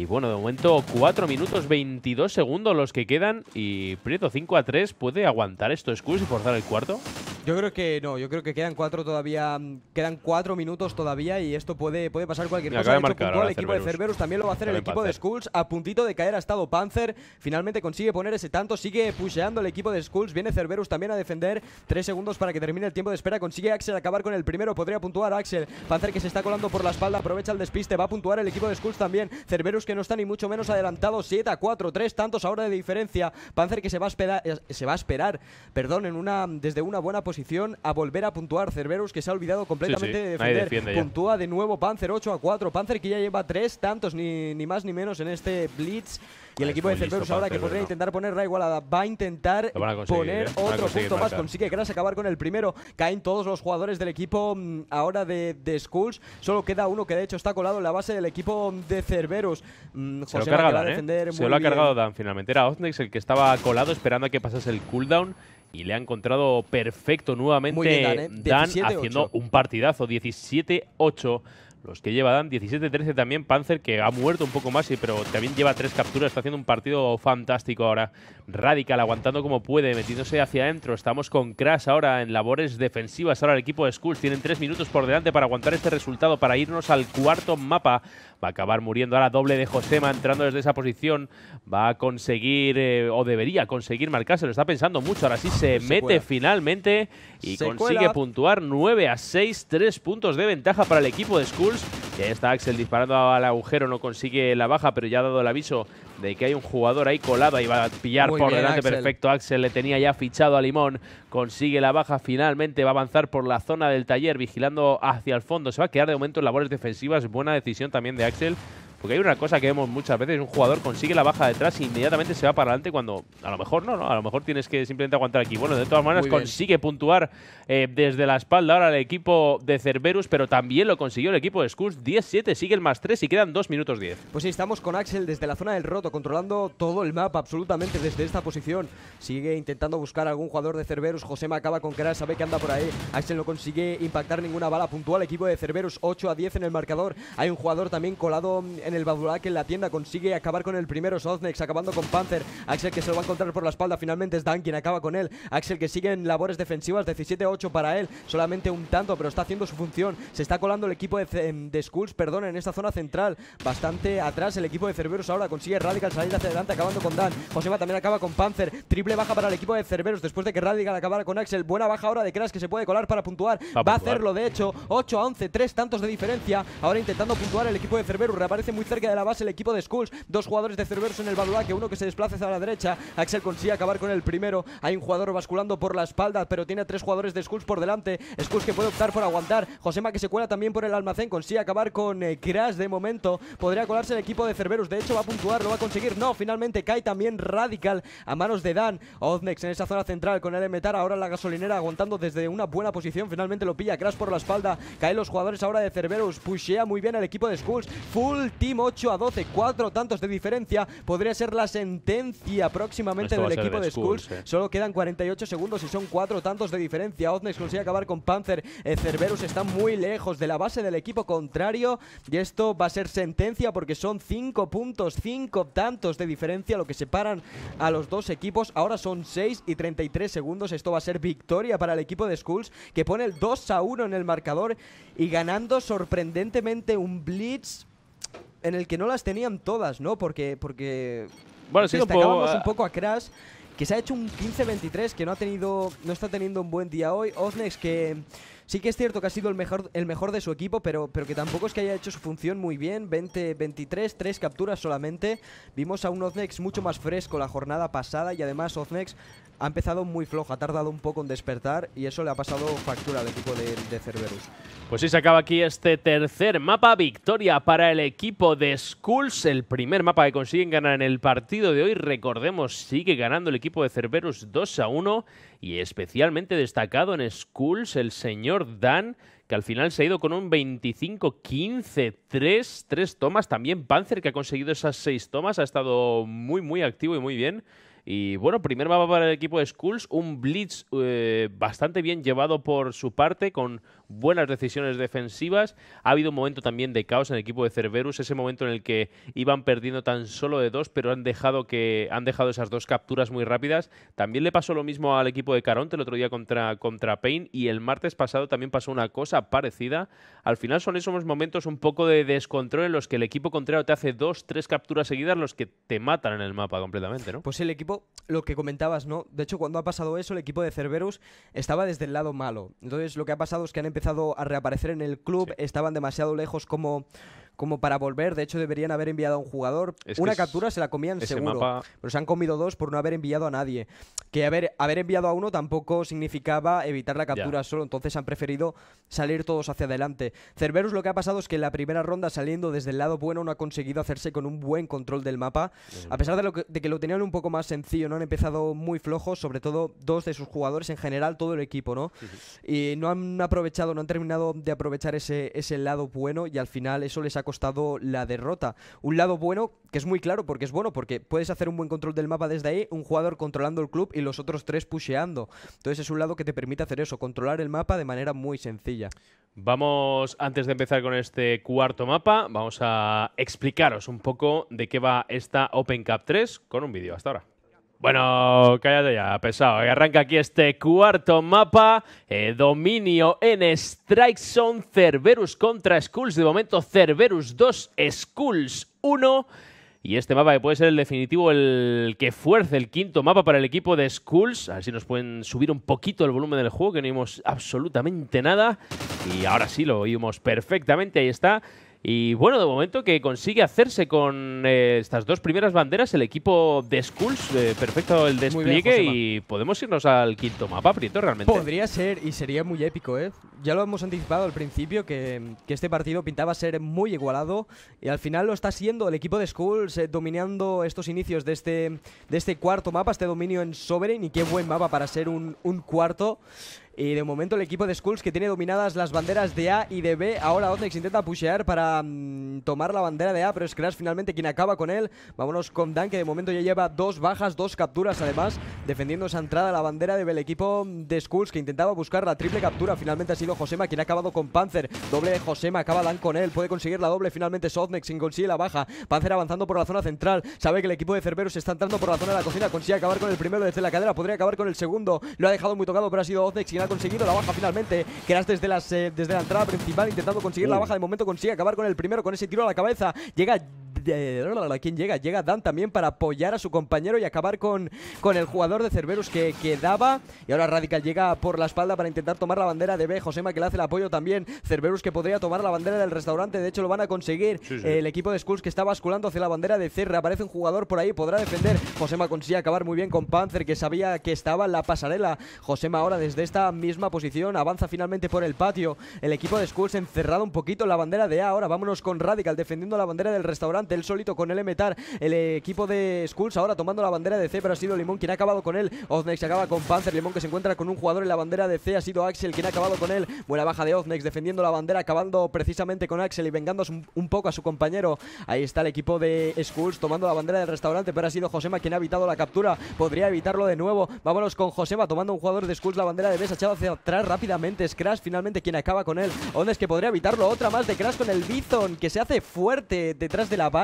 Y bueno, de momento 4 minutos 22 segundos los que quedan y Prieto 5 a 3 puede aguantar esto Skulls y forzar el cuarto. Yo creo que no, yo creo que quedan cuatro todavía, mm, quedan cuatro minutos todavía y esto puede, puede pasar cualquier cosa. De marcar, el equipo de Cerberus también lo va a hacer el equipo de Skulls. A puntito de caer ha estado Panzer. Finalmente consigue poner ese tanto, sigue pusheando el equipo de Skulls. Viene Cerberus también a defender. Tres segundos para que termine el tiempo de espera. Consigue Axel acabar con el primero. Podría puntuar Axel. Panzer que se está colando por la espalda, aprovecha el despiste. Va a puntuar el equipo de Skulls también. Cerberus que no está ni mucho menos adelantado. 7 a 4, 3 tantos ahora de diferencia. Panzer que se va a esperar, eh, se va a esperar perdón, en una, desde una buena posición a volver a puntuar. Cerberus que se ha olvidado completamente de defender. Puntúa de nuevo Panzer 8 a 4. Panzer que ya lleva 3 tantos, ni, ni más ni menos en este Blitz. Y el equipo de Cerberus ahora que podría intentar poner igualada va a intentar poner ¿eh? otro punto más. Consigue Kras acabar con el primero. Caen todos los jugadores del equipo mm, ahora de, de Skulls. Solo queda uno que de hecho está colado en la base del equipo de Cerberus. Mm, se lo, ¿eh? ha cargado Dan finalmente. Era Oznex el que estaba colado esperando a que pasase el cooldown y le ha encontrado perfecto nuevamente ¿eh? Dan haciendo un partidazo 17-8 los que lleva Dan. 17-13 también Panzer, que ha muerto un poco más, pero también lleva tres capturas. Está haciendo un partido fantástico ahora. Radical aguantando como puede, metiéndose hacia adentro. Estamos con Crash ahora en labores defensivas. Ahora el equipo de Skulls tienen tres minutos por delante para aguantar este resultado, para irnos al cuarto mapa va a acabar muriendo. Ahora doble de Josema entrando desde esa posición. Va a conseguir eh, o debería conseguir marcarse. Lo está pensando mucho. Ahora sí se, mete finalmente y consigue puntuar 9 a 6. 3 puntos de ventaja para el equipo de Skulls. que está Axel disparando al agujero. No consigue la baja, pero ya ha dado el aviso de que hay un jugador ahí colado. y va a pillar por delante. Perfecto, Axel. Le tenía ya fichado a Limón consigue la baja finalmente, va a avanzar por la zona del taller vigilando hacia el fondo, se va a quedar de momento en labores defensivas, buena decisión también de Axel porque hay una cosa que vemos muchas veces, un jugador consigue la baja detrás e inmediatamente se va para adelante cuando a lo mejor no, ¿no? A lo mejor tienes que simplemente aguantar aquí. Bueno, de todas maneras consigue puntuar eh, desde la espalda ahora el equipo de Cerberus, pero también lo consiguió el equipo de Scus. 10-7, sigue el más 3 y quedan 2 minutos 10. Pues sí, estamos con Axel desde la zona del roto, controlando todo el mapa absolutamente desde esta posición. Sigue intentando buscar algún jugador de Cerberus. Josema acaba con Kras, sabe que anda por ahí. Axel no consigue impactar ninguna bala puntual. Equipo de Cerberus 8 a 10 en el marcador. Hay un jugador también colado mm, en el Badurak en la tienda. Consigue acabar con el primero Soznex, acabando con Panzer. Axel que se lo va a encontrar por la espalda. Finalmente es Dan quien acaba con él. Axel que sigue en labores defensivas. 17-8 para él. Solamente un tanto, pero está haciendo su función. Se está colando el equipo de, em, de Skulls, perdón, en esta zona central. Bastante atrás el equipo de Cerberus ahora. Consigue Radical salir hacia adelante, acabando con Dan. Josema también acaba con Panzer. Triple baja para el equipo de Cerberus después de que Radical acabara con Axel. Buena baja ahora de Crash que se puede colar para puntuar. va a hacerlo, de hecho. 8 11, tres tantos de diferencia. Ahora intentando puntuar el equipo de Cerberus. Reaparece muy muy cerca de la base el equipo de Skulls. Dos jugadores de Cerberus en el que uno que se desplaza hacia la derecha. Axel consigue acabar con el primero. Hay un jugador basculando por la espalda, pero tiene tres jugadores de Skulls por delante. Skulls que puede optar por aguantar. Josema que se cuela también por el almacén, consigue acabar con eh, Crash de momento. Podría colarse el equipo de Cerberus, de hecho va a puntuar, lo va a conseguir. No, finalmente cae también Radical a manos de Dan. Oznex en esa zona central con el Metar, ahora la gasolinera aguantando desde una buena posición. Finalmente lo pilla Crash por la espalda. Caen los jugadores ahora de Cerberus. Pushea muy bien el equipo de Skulls. Full team Ocho 8 a 12, cuatro tantos de diferencia. Podría ser la sentencia próximamente del equipo de Skulls. Solo quedan 48 segundos y son cuatro tantos de diferencia. Oznex consigue acabar con Panzer. Eh, Cerberus está muy lejos de la base del equipo contrario. Y esto va a ser sentencia porque son 5 puntos, 5 tantos de diferencia lo que separan a los dos equipos. Ahora son 6 y 33 segundos. Esto va a ser victoria para el equipo de Skulls que pone el 2 a 1 en el marcador y ganando sorprendentemente un blitz en el que no las tenían todas, ¿no? Porque, porque bueno, sí, destacábamos un poco, un poco a Crash, que se ha hecho un 15-23, que no ha tenido, no está teniendo un buen día hoy. Oznex que Sí que es cierto que ha sido el mejor, el mejor de su equipo, pero, pero que tampoco es que haya hecho su función muy bien. 20, 23, 3 capturas solamente. Vimos a un Oznex mucho más fresco la jornada pasada y además Oznex ha empezado muy flojo, ha tardado un poco en despertar y eso le ha pasado factura al equipo de, de Cerberus. Pues sí, se acaba aquí este tercer mapa. Victoria para el equipo de Skulls, el primer mapa que consiguen ganar en el partido de hoy. Recordemos, sigue ganando el equipo de Cerberus 2 a 1 y especialmente destacado en Schools el señor Dan, que al final se ha ido con un 25-15, 3, 3 tomas. También Panzer, que ha conseguido esas seis tomas, ha estado muy, muy activo y muy bien. Y bueno, primer mapa para el equipo de Skulls, un blitz eh, bastante bien llevado por su parte, con buenas decisiones defensivas. Ha habido un momento también de caos en el equipo de Cerberus, ese momento en el que iban perdiendo tan solo de dos, pero han dejado, que, han dejado esas dos capturas muy rápidas. También le pasó lo mismo al equipo de Caronte el otro día contra, contra Payne y el martes pasado también pasó una cosa parecida. Al final son esos momentos un poco de descontrol en los que el equipo contrario te hace dos, tres capturas seguidas, los que te matan en el mapa completamente, ¿no? Pues el equipo lo que comentabas, ¿no? De hecho, cuando ha pasado eso, el equipo de Cerberus estaba desde el lado malo. Entonces, lo que ha pasado es que han empezado a reaparecer en el club, estaban demasiado lejos como, como para volver. De hecho, deberían haber enviado a un jugador. Una captura se la comían seguro, pero se han comido dos por no haber enviado a nadie que haber, haber enviado a uno tampoco significaba evitar la captura solo, entonces han preferido salir todos hacia adelante. Cerberus lo que ha pasado es que en la primera ronda saliendo desde el lado bueno no ha conseguido hacerse con un buen control del mapa, a pesar de, lo que, de que lo tenían un poco más sencillo, no han empezado muy flojos, sobre todo dos de sus jugadores en general, todo el equipo, ¿no? y no han aprovechado, no han terminado de aprovechar ese, ese lado bueno y al final eso les ha costado la derrota. Un lado bueno que es muy claro porque es bueno, porque puedes hacer un buen control del mapa desde ahí, un jugador controlando el club y los otros tres pusheando. Entonces es un lado que te permite hacer eso, controlar el mapa de manera muy sencilla. Vamos, antes de empezar con este cuarto mapa, vamos a explicaros un poco de qué va esta Open Cup 3 con un vídeo hasta ahora. Bueno, cállate ya, pesado. Arranca aquí este cuarto mapa. Eh, dominio en Strike Zone. Cerberus contra Skulls. De momento, Cerberus 2, Skulls 1. Y este mapa que puede ser el definitivo, el que fuerce el quinto mapa para el equipo de Skulls. A ver si nos pueden subir un poquito el volumen del juego, que no vimos absolutamente nada. Y ahora sí, lo oímos perfectamente, ahí está. Y bueno, de momento que consigue hacerse con eh, estas dos primeras banderas el equipo de Skulls, eh, perfecto el despliegue y podemos irnos al quinto mapa, Prieto, realmente. Podría ser y sería muy épico, ¿eh? Ya lo hemos anticipado al principio que, este partido pintaba ser muy igualado y al final lo está siendo el equipo de Skulls eh, dominando estos inicios de este, de este cuarto mapa, este dominio en Sovereign y qué buen mapa para ser un, un cuarto. Y de momento el equipo de Skulls que tiene dominadas las banderas de A y de B. Ahora Oznex intenta pushear para mm, tomar la bandera de A, pero es Crash finalmente quien acaba con él. Vámonos con Dan, que de momento ya lleva dos bajas, dos capturas además, defendiendo esa entrada a la bandera del El equipo mm, de Skulls que intentaba buscar la triple captura. Finalmente ha sido Josema quien ha acabado con Panzer. Doble de Josema, acaba Dan con él. Puede conseguir la doble finalmente Sodnex sin consigue la baja. Panzer avanzando por la zona central. Sabe que el equipo de Cerberus está entrando por la zona de la cocina. Consigue acabar con el primero desde la cadera. Podría acabar con el segundo. Lo ha dejado muy tocado, pero ha sido Oznex conseguido la baja finalmente. que desde, las, eh, desde la entrada principal intentando conseguir la baja. De momento consigue acabar con el primero, con ese tiro a la cabeza. Llega ¿Quién llega? Llega Dan también para apoyar a su compañero y acabar con, con el jugador de Cerberus que quedaba. Y ahora Radical llega por la espalda para intentar tomar la bandera de B. Josema que le hace el apoyo también. Cerberus que podría tomar la bandera del restaurante. De hecho, lo van a conseguir. El equipo de Skulls que está basculando hacia la bandera de C. Aparece un jugador por ahí, podrá defender. Josema consigue acabar muy bien con Panzer que sabía que estaba en la pasarela. Josema ahora desde esta misma posición avanza finalmente por el patio. El equipo de Skulls encerrado un poquito en la bandera de A. Ahora vámonos con Radical defendiendo la bandera del restaurante solito con el metar El equipo de Skulls ahora tomando la bandera de C, pero ha sido Limón quien ha acabado con él. Oznex acaba con Panzer. Limón que se encuentra con un jugador en la bandera de C. Ha sido Axel quien ha acabado con él. Buena baja de Oznex defendiendo la bandera, acabando precisamente con Axel y vengando un, poco a su compañero. Ahí está el equipo de Skulls tomando la bandera del restaurante, pero ha sido Josema quien ha evitado la captura. Podría evitarlo de nuevo. Vámonos con Josema tomando un jugador de Skulls la bandera de B. ha echado hacia atrás rápidamente. Es finalmente quien acaba con él. Oznex que podría evitarlo. Otra más de Crash con el Bison que se hace fuerte detrás de la barra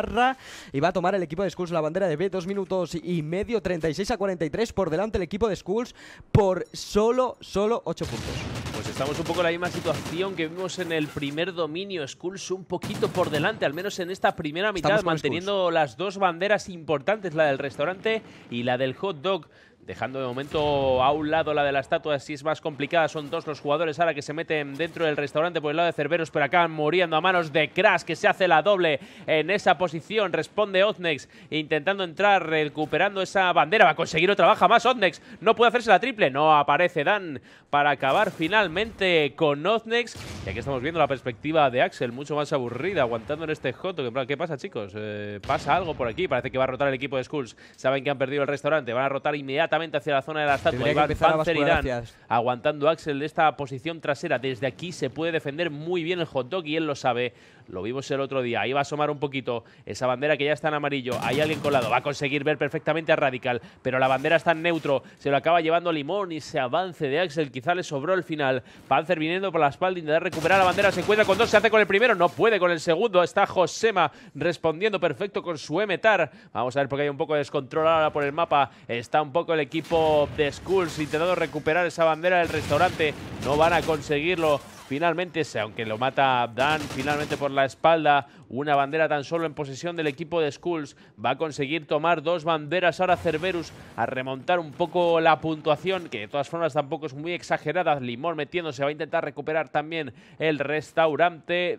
y va a tomar el equipo de Skulls la bandera de B, dos minutos y medio, 36 a 43 por delante el equipo de Skulls por solo, solo 8 puntos. Pues estamos un poco en la misma situación que vimos en el primer dominio. Skulls un poquito por delante, al menos en esta primera mitad, manteniendo las dos banderas importantes, la del restaurante y la del hot dog dejando de momento a un lado la de la estatua, si es más complicada, son dos los jugadores ahora que se meten dentro del restaurante por el lado de Cerberos, pero acaban muriendo a manos de Crash, que se hace la doble en esa posición, responde Oznex, intentando entrar, recuperando esa bandera, va a conseguir otra baja más Oznex, no puede hacerse la triple, no aparece Dan para acabar finalmente con Oznex, y aquí estamos viendo la perspectiva de Axel, mucho más aburrida, aguantando en este Joto, ¿qué pasa chicos? Eh, pasa algo por aquí, parece que va a rotar el equipo de Skulls, saben que han perdido el restaurante, van a rotar inmediatamente hacia la zona de la estatua. aguantando Axel de esta posición trasera. Desde aquí se puede defender muy bien el hot dog y él lo sabe. Lo vimos el otro día. Ahí va a asomar un poquito esa bandera que ya está en amarillo. Hay alguien colado. Va a conseguir ver perfectamente a Radical. Pero la bandera está en neutro. Se lo acaba llevando Limón y se avance de Axel. Quizá le sobró el final. Panzer viniendo por la espalda. Intentar recuperar la bandera. Se encuentra con dos. Se hace con el primero. No puede con el segundo. Está Josema respondiendo perfecto con su Emetar. Vamos a ver porque hay un poco de descontrol ahora por el mapa. Está un poco el equipo de Skulls intentando recuperar esa bandera del restaurante. No van a conseguirlo. Finalmente, aunque lo mata Dan, finalmente por la espalda, una bandera tan solo en posesión del equipo de Skulls. Va a conseguir tomar dos banderas ahora Cerberus a remontar un poco la puntuación, que de todas formas tampoco es muy exagerada. Limón metiéndose, va a intentar recuperar también el restaurante.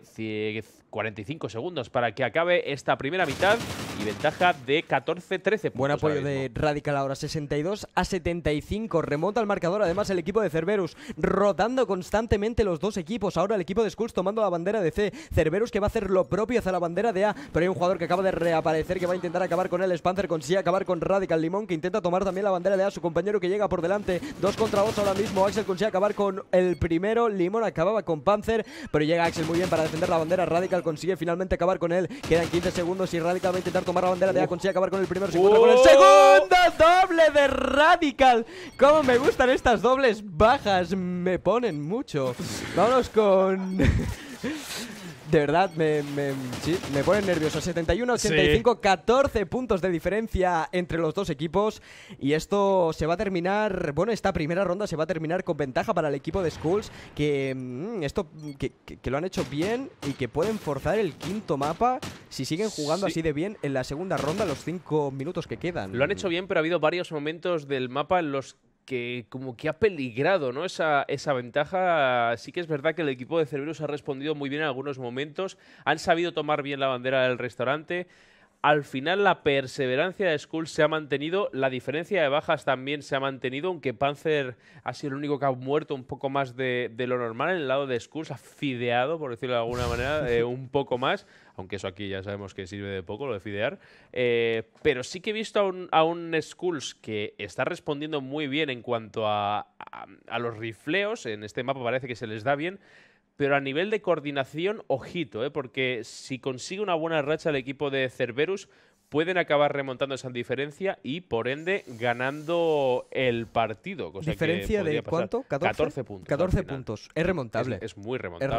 45 segundos para que acabe esta primera mitad y ventaja de 14-13. Buen apoyo de Radical ahora 62 a 75. Remonta el marcador además el equipo de Cerberus, rotando constantemente los dos equipos. Ahora el equipo de Skulls tomando la bandera de C. Cerberus que va a hacer lo propio Hace la bandera de A, pero hay un jugador que acaba de reaparecer que va a intentar acabar con él. Panzer consigue acabar con Radical Limón, que intenta tomar también la bandera de A. Su compañero que llega por delante, Dos contra dos ahora mismo. Axel consigue acabar con el primero. Limón acababa con Panzer, pero llega Axel muy bien para defender la bandera. Radical consigue finalmente acabar con él. Quedan 15 segundos y Radical va a intentar tomar la bandera de A. Consigue acabar con el primero, se con el segundo. Doble de Radical. Como me gustan estas dobles bajas. Me ponen mucho. Vámonos con de verdad, me, me, ponen nervioso. 71-85, 14 puntos de diferencia entre los dos equipos. Y esto se va a terminar, bueno, esta primera ronda se va a terminar con ventaja para el equipo de Skulls, que mm, esto que, lo han hecho bien y que pueden forzar el quinto mapa si siguen jugando así de bien en la segunda ronda, los cinco minutos que quedan. Lo han hecho bien, pero ha habido varios momentos del mapa en los que como que ha peligrado ¿no? esa, esa ventaja. Sí que es verdad que el equipo de Cerberus ha respondido muy bien en algunos momentos, han sabido tomar bien la bandera del restaurante, al final la perseverancia de Skulls se ha mantenido, la diferencia de bajas también se ha mantenido, aunque Panzer ha sido el único que ha muerto un poco más de, lo normal, en el lado de Skulls ha fideado, por decirlo de alguna manera, eh, un poco más, aunque eso aquí ya sabemos que sirve de poco, lo de fidear, eh, pero sí que he visto a un, a Skulls que está respondiendo muy bien en cuanto a los rifleos, en este mapa parece que se les da bien, pero a nivel de coordinación, ojito, ¿eh? porque si consigue una buena racha el equipo de Cerberus, pueden acabar remontando esa diferencia y por ende ganando el partido. ¿Diferencia de cuánto? 14, puntos. 14 puntos. Es remontable. Es, muy remontable.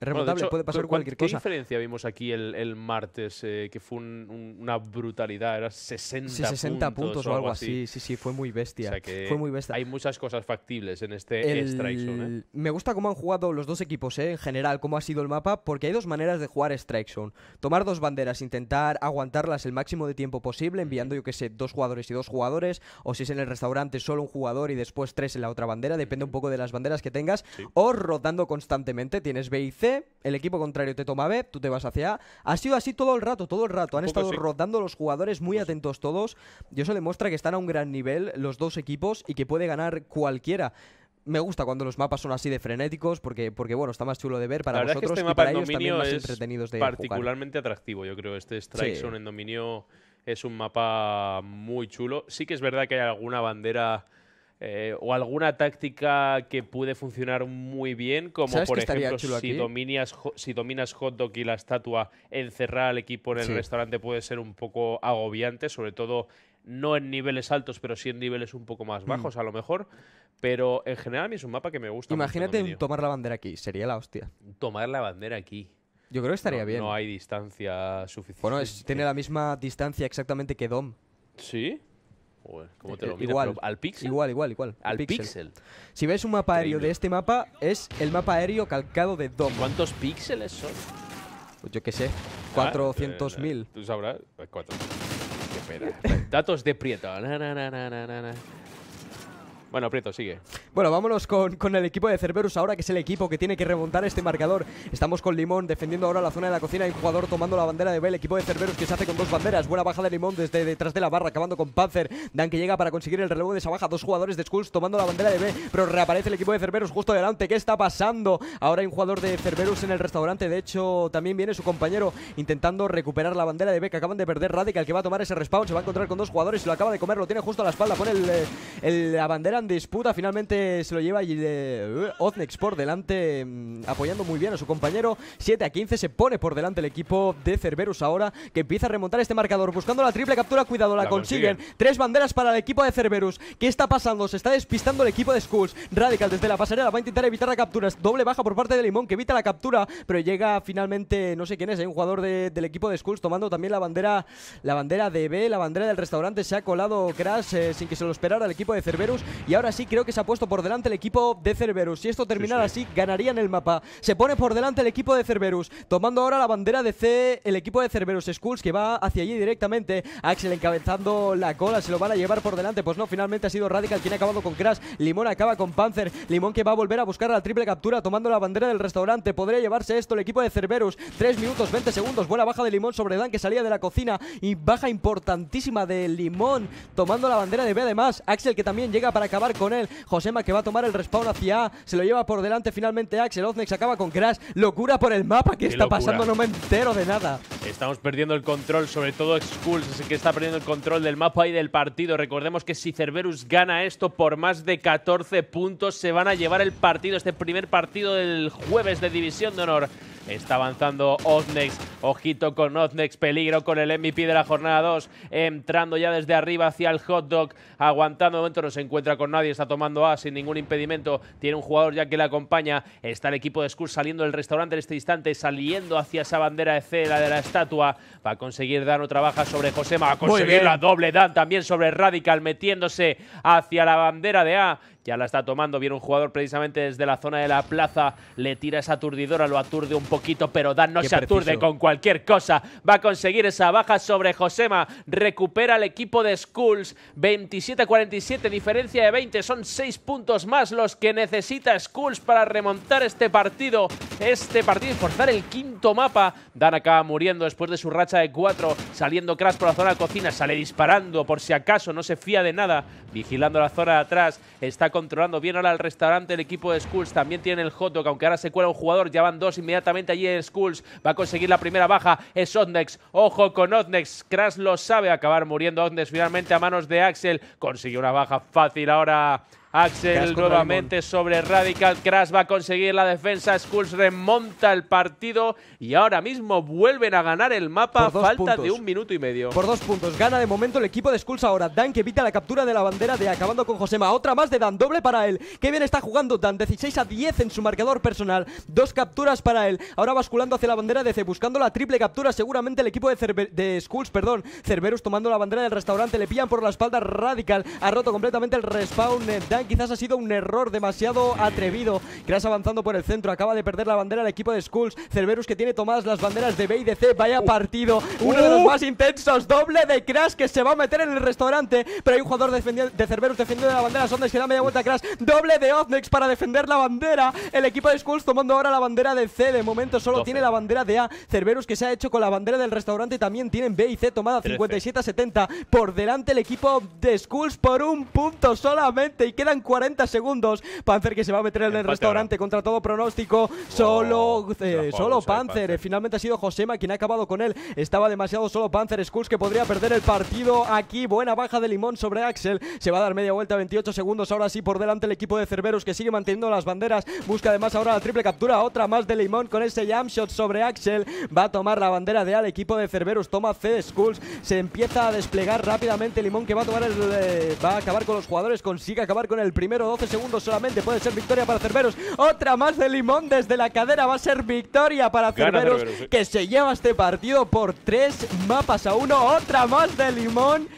Es remontable. puede pasar cualquier cosa. ¿Qué diferencia vimos aquí el, martes? Eh, que fue una brutalidad. Era 60, puntos, o algo así. Sí, sí, fue muy bestia. fue muy bestia. Hay muchas cosas factibles en este Strike Zone. ¿eh? Me gusta cómo han jugado los dos equipos eh, en general, cómo ha sido el mapa, porque hay dos maneras de jugar Strike Zone. Tomar dos banderas, intentar aguantarlas el máximo de tiempo posible, enviando, yo que sé, dos jugadores y dos jugadores, o si es en el restaurante solo un jugador y después tres en la otra bandera, depende un poco de las banderas que tengas, o rotando constantemente. Tienes B y C, el equipo contrario te toma B, tú te vas hacia A. Ha sido así todo el rato, todo el rato. Han estado rotando los jugadores, muy atentos todos, y eso demuestra que están a un gran nivel los dos equipos y que puede ganar cualquiera me gusta cuando los mapas son así de frenéticos porque, porque bueno, está más chulo de ver para vosotros este y para ellos también más entretenidos de particularmente atractivo, yo creo. Este Strike Zone en dominio es un mapa muy chulo. Sí que es verdad que hay alguna bandera eh, o alguna táctica que puede funcionar muy bien, como por ejemplo si dominas, si dominas hot dog y la estatua, encerrar al equipo en el restaurante puede ser un poco agobiante, sobre todo no en niveles altos, pero sí en niveles un poco más mm. bajos, a lo mejor. Pero en general a mí es un mapa que me gusta. Imagínate tomar la bandera aquí, sería la hostia. Tomar la bandera aquí. Yo creo que estaría bien. No hay distancia suficiente. Bueno, tiene la misma distancia exactamente que Dom. ¿Sí? ¿Cómo te lo eh, Igual. ¿Al pixel? Igual, igual, igual. ¿Al pixel. Si ves un mapa aéreo de este mapa, es el mapa aéreo calcado de Dom. ¿Cuántos píxeles son? Pues yo qué sé. 400.000. Ah, eh, tú sabrás. Datos de Prieto. Bueno, Prieto, sigue. Bueno, vámonos con, el equipo de Cerberus ahora, que es el equipo que tiene que remontar este marcador. Estamos con Limón defendiendo ahora la zona de la cocina. Hay un jugador tomando la bandera de B. El equipo de Cerberus que se hace con dos banderas. Buena baja de Limón desde detrás de la barra, acabando con Panzer. Dan que llega para conseguir el relevo de esa baja. Dos jugadores de Skulls tomando la bandera de B, pero reaparece el equipo de Cerberus justo delante. ¿Qué está pasando? Ahora hay un jugador de Cerberus en el restaurante. De hecho, también viene su compañero intentando recuperar la bandera de B que acaban de perder. Radical que va a tomar ese respawn. Se va a encontrar con dos jugadores. y Lo acaba de comer, lo tiene justo a la espalda. Pone el, eh, la bandera disputa. Finalmente se lo lleva eh, Oznex por delante, mm, apoyando muy bien a su compañero. 7 a 15 se pone por delante el equipo de Cerberus ahora, que empieza a remontar este marcador. Buscando la triple captura, cuidado, la, consiguen. Tres banderas para el equipo de Cerberus. ¿Qué está pasando? Se está despistando el equipo de Skulls. Radical desde la pasarela va a intentar evitar la captura. Doble baja por parte de Limón, que evita la captura, pero llega finalmente, no sé quién es, ¿eh? un jugador del equipo de Skulls tomando también la bandera, la bandera de B, la bandera del restaurante. Se ha colado Crash eh, sin que se lo esperara el equipo de Cerberus y ahora sí creo que se ha puesto por delante el equipo de Cerberus. Si esto terminara así, ganarían el mapa. Se pone por delante el equipo de Cerberus, tomando ahora la bandera de C, el equipo de Cerberus Schools que va hacia allí directamente. Axel encabezando la cola, se lo van a llevar por delante. Pues no, finalmente ha sido Radical quien ha acabado con Crash. Limón acaba con Panzer. Limón que va a volver a buscar la triple captura, tomando la bandera del restaurante. Podría llevarse esto el equipo de Cerberus. 3 minutos 20 segundos. Buena baja de Limón sobre Dan que salía de la cocina. Y baja importantísima de Limón, tomando la bandera de B además. Axel que también llega para acabar acabar con él. Josema que va a tomar el respawn hacia A. Se lo lleva por delante finalmente Axel. Oznex acaba con Crash. Locura por el mapa. ¿Qué, está pasando? No me entero de nada. Estamos perdiendo el control, sobre todo Skulls, así que está perdiendo el control del mapa y del partido. Recordemos que si Cerberus gana esto por más de 14 puntos, se van a llevar el partido, este primer partido del jueves de División de Honor. Está avanzando Oznex. Ojito con Oznex. Peligro con el MVP de la jornada 2. Entrando ya desde arriba hacia el hot dog. Aguantando. momento no se encuentra con nadie. Está tomando A sin ningún impedimento. Tiene un jugador ya que le acompaña. Está el equipo de Skur saliendo del restaurante en este instante. Saliendo hacia esa bandera de C, la de la estatua. Va a conseguir Dano. Trabaja sobre José, Va a conseguir la doble Dan también sobre Radical. Metiéndose hacia la bandera de A ya la está tomando. Viene un jugador precisamente desde la zona de la plaza, le tira esa aturdidora, lo aturde un poquito, pero Dan no se aturde con cualquier cosa. Va a conseguir esa baja sobre Josema. Recupera el equipo de Skulls. 27-47, diferencia de 20. Son 6 puntos más los que necesita Skulls para remontar este partido. Este partido y forzar el quinto mapa. Dan acaba muriendo después de su racha de 4, saliendo Crash por la zona de cocina. Sale disparando por si acaso, no se fía de nada. Vigilando la zona de atrás. Está controlando bien ahora el restaurante. El equipo de Skulls también tiene el hot dog, aunque ahora se cuela un jugador. Ya van dos inmediatamente allí en Skulls. Va a conseguir la primera baja. Es Odnex. Ojo con Odnex. Crash lo sabe. Acabar muriendo Odnex finalmente a manos de Axel. Consiguió una baja fácil ahora. Axel nuevamente sobre Radical Crash va a conseguir la defensa. Skulls remonta el partido y ahora mismo vuelven a ganar el mapa. Falta de un minuto y medio. Por dos puntos. Gana de momento el equipo de Skulls ahora. Dan que evita la captura de la bandera de acabando con Josema. Otra más de Dan. Doble para él. Qué bien está jugando Dan. 16 a 10 en su marcador personal. Dos capturas para él. Ahora basculando hacia la bandera de C. Buscando la triple captura. Seguramente el equipo de, de Skulls, perdón. Cerberus tomando la bandera del restaurante. Le pillan por la espalda Radical. Ha roto completamente el respawn. Dan Quizás ha sido un error demasiado atrevido. Crash avanzando por el centro. Acaba de perder la bandera el equipo de Skulls. Cerberus que tiene tomadas las banderas de B y de C. Vaya oh. partido. Uno de los uh. más intensos. Doble de Crash que se va a meter en el restaurante. Pero hay un jugador de Cerberus defendiendo la bandera. Sondes que da media vuelta a Crash. Doble de Oznex para defender la bandera. El equipo de Skulls tomando ahora la bandera de C. De momento solo tiene la bandera de A. Cerberus que se ha hecho con la bandera del restaurante. También tienen B y C tomada 57 70. Por delante el equipo de Skulls por un punto solamente. Y que quedan 40 segundos. Panzer que se va a meter en el restaurante contra todo pronóstico. solo, oh, eh, solo Panzer. Finalmente ha sido Josema quien ha acabado con él. Estaba demasiado solo Panzer. Skulls que podría perder el partido aquí. Buena baja de Limón sobre Axel. Se va a dar media vuelta, 28 segundos. Ahora sí, por delante el equipo de Cerberus que sigue manteniendo las banderas. Busca además ahora la triple captura. Otra más de Limón con ese jamshot sobre Axel. Va a tomar la bandera de al equipo de Cerberus. Toma C de Skulls. Se empieza a desplegar rápidamente Limón que va a tomar el. Eh, va a acabar con los jugadores. Consigue acabar con el primero, 12 segundos solamente. Puede ser victoria para Cerberos. Otra más de Limón desde la cadera. Va a ser victoria para Cerberos, eh. que se lleva este partido por tres mapas a uno. Otra más de Limón.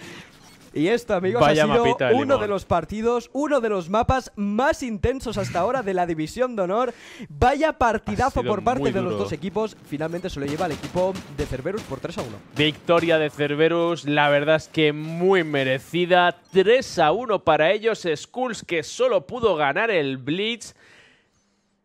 Y esto, amigos, ha sido uno de los partidos, uno de los mapas más intensos hasta ahora de la División de Honor. Vaya partidazo por parte de los dos equipos. Finalmente se lo lleva al equipo de Cerberus por 3 a 1. Victoria de Cerberus, la verdad es que muy merecida. 3 a 1 para ellos. Skulls que solo pudo ganar el Blitz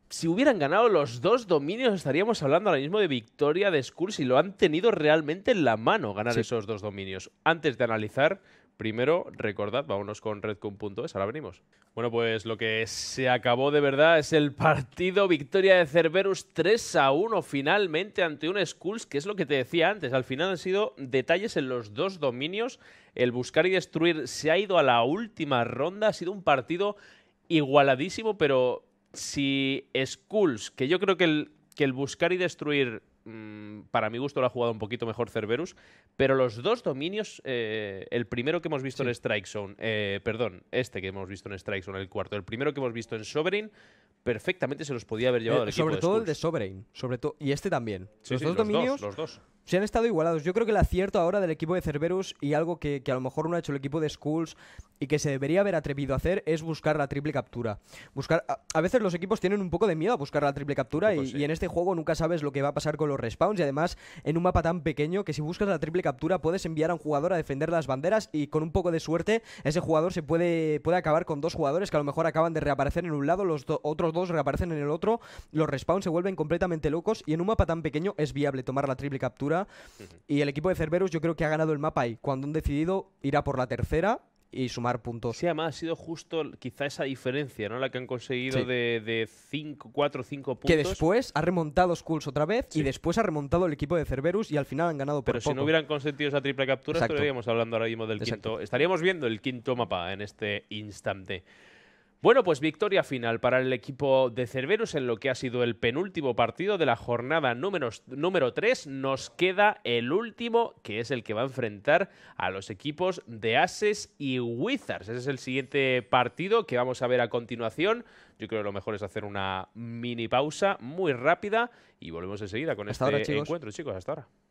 si hubieran ganado los dos dominios, estaríamos hablando ahora mismo de victoria de Skulls y lo han tenido realmente en la mano ganar esos dos dominios. Antes de analizar Primero, recordad, vámonos con redcon.es, ahora venimos. Bueno, pues lo que se acabó de verdad es el partido victoria de Cerberus 3 a 1 finalmente ante un Skulls, que es lo que te decía antes. Al final han sido detalles en los dos dominios. El buscar y destruir se ha ido a la última ronda. Ha sido un partido igualadísimo, pero si Skulls, que yo creo que el, que el buscar y destruir Mm, para mi gusto lo ha jugado un poquito mejor Cerberus, pero los dos dominios, eh, el primero que hemos visto en Strike Zone, eh, perdón, este que hemos visto en Strike Zone, el cuarto, el primero que hemos visto en Sovereign, perfectamente se los podía haber llevado eh, equipo. Sobre todo el de Sovereign, sobre todo y este también. los dos dominios. los dos se han estado igualados. Yo creo que el acierto ahora del equipo de Cerberus y algo que, a lo mejor no ha hecho el equipo de Skulls y que se debería haber atrevido a hacer es buscar la triple captura. Buscar, a, veces los equipos tienen un poco de miedo a buscar la triple captura pues y, en este juego nunca sabes lo que va a pasar con los respawns y además en un mapa tan pequeño que si buscas la triple captura puedes enviar a un jugador a defender las banderas y con un poco de suerte ese jugador se puede, puede acabar con dos jugadores que a lo mejor acaban de reaparecer en un lado, los otros dos reaparecen en el otro, los respawns se vuelven completamente locos y en un mapa tan pequeño es viable tomar la triple captura y el equipo de Cerberus yo creo que ha ganado el mapa ahí cuando han decidido ir a por la tercera y sumar puntos. Sí, además ha sido justo quizá esa diferencia, ¿no? La que han conseguido de 5, 4, 5 puntos. Que después ha remontado Skulls otra vez y después ha remontado el equipo de Cerberus y al final han ganado por Pero si no hubieran consentido esa triple captura estaríamos hablando ahora mismo del quinto. Estaríamos viendo el quinto mapa en este instante. Bueno, pues victoria final para el equipo de Cerberus en lo que ha sido el penúltimo partido de la jornada número, número 3. Nos queda el último, que es el que va a enfrentar a los equipos de Ases y Wizards. Ese es el siguiente partido que vamos a ver a continuación. Yo creo que lo mejor es hacer una mini pausa muy rápida y volvemos enseguida con este encuentro, chicos. Hasta ahora.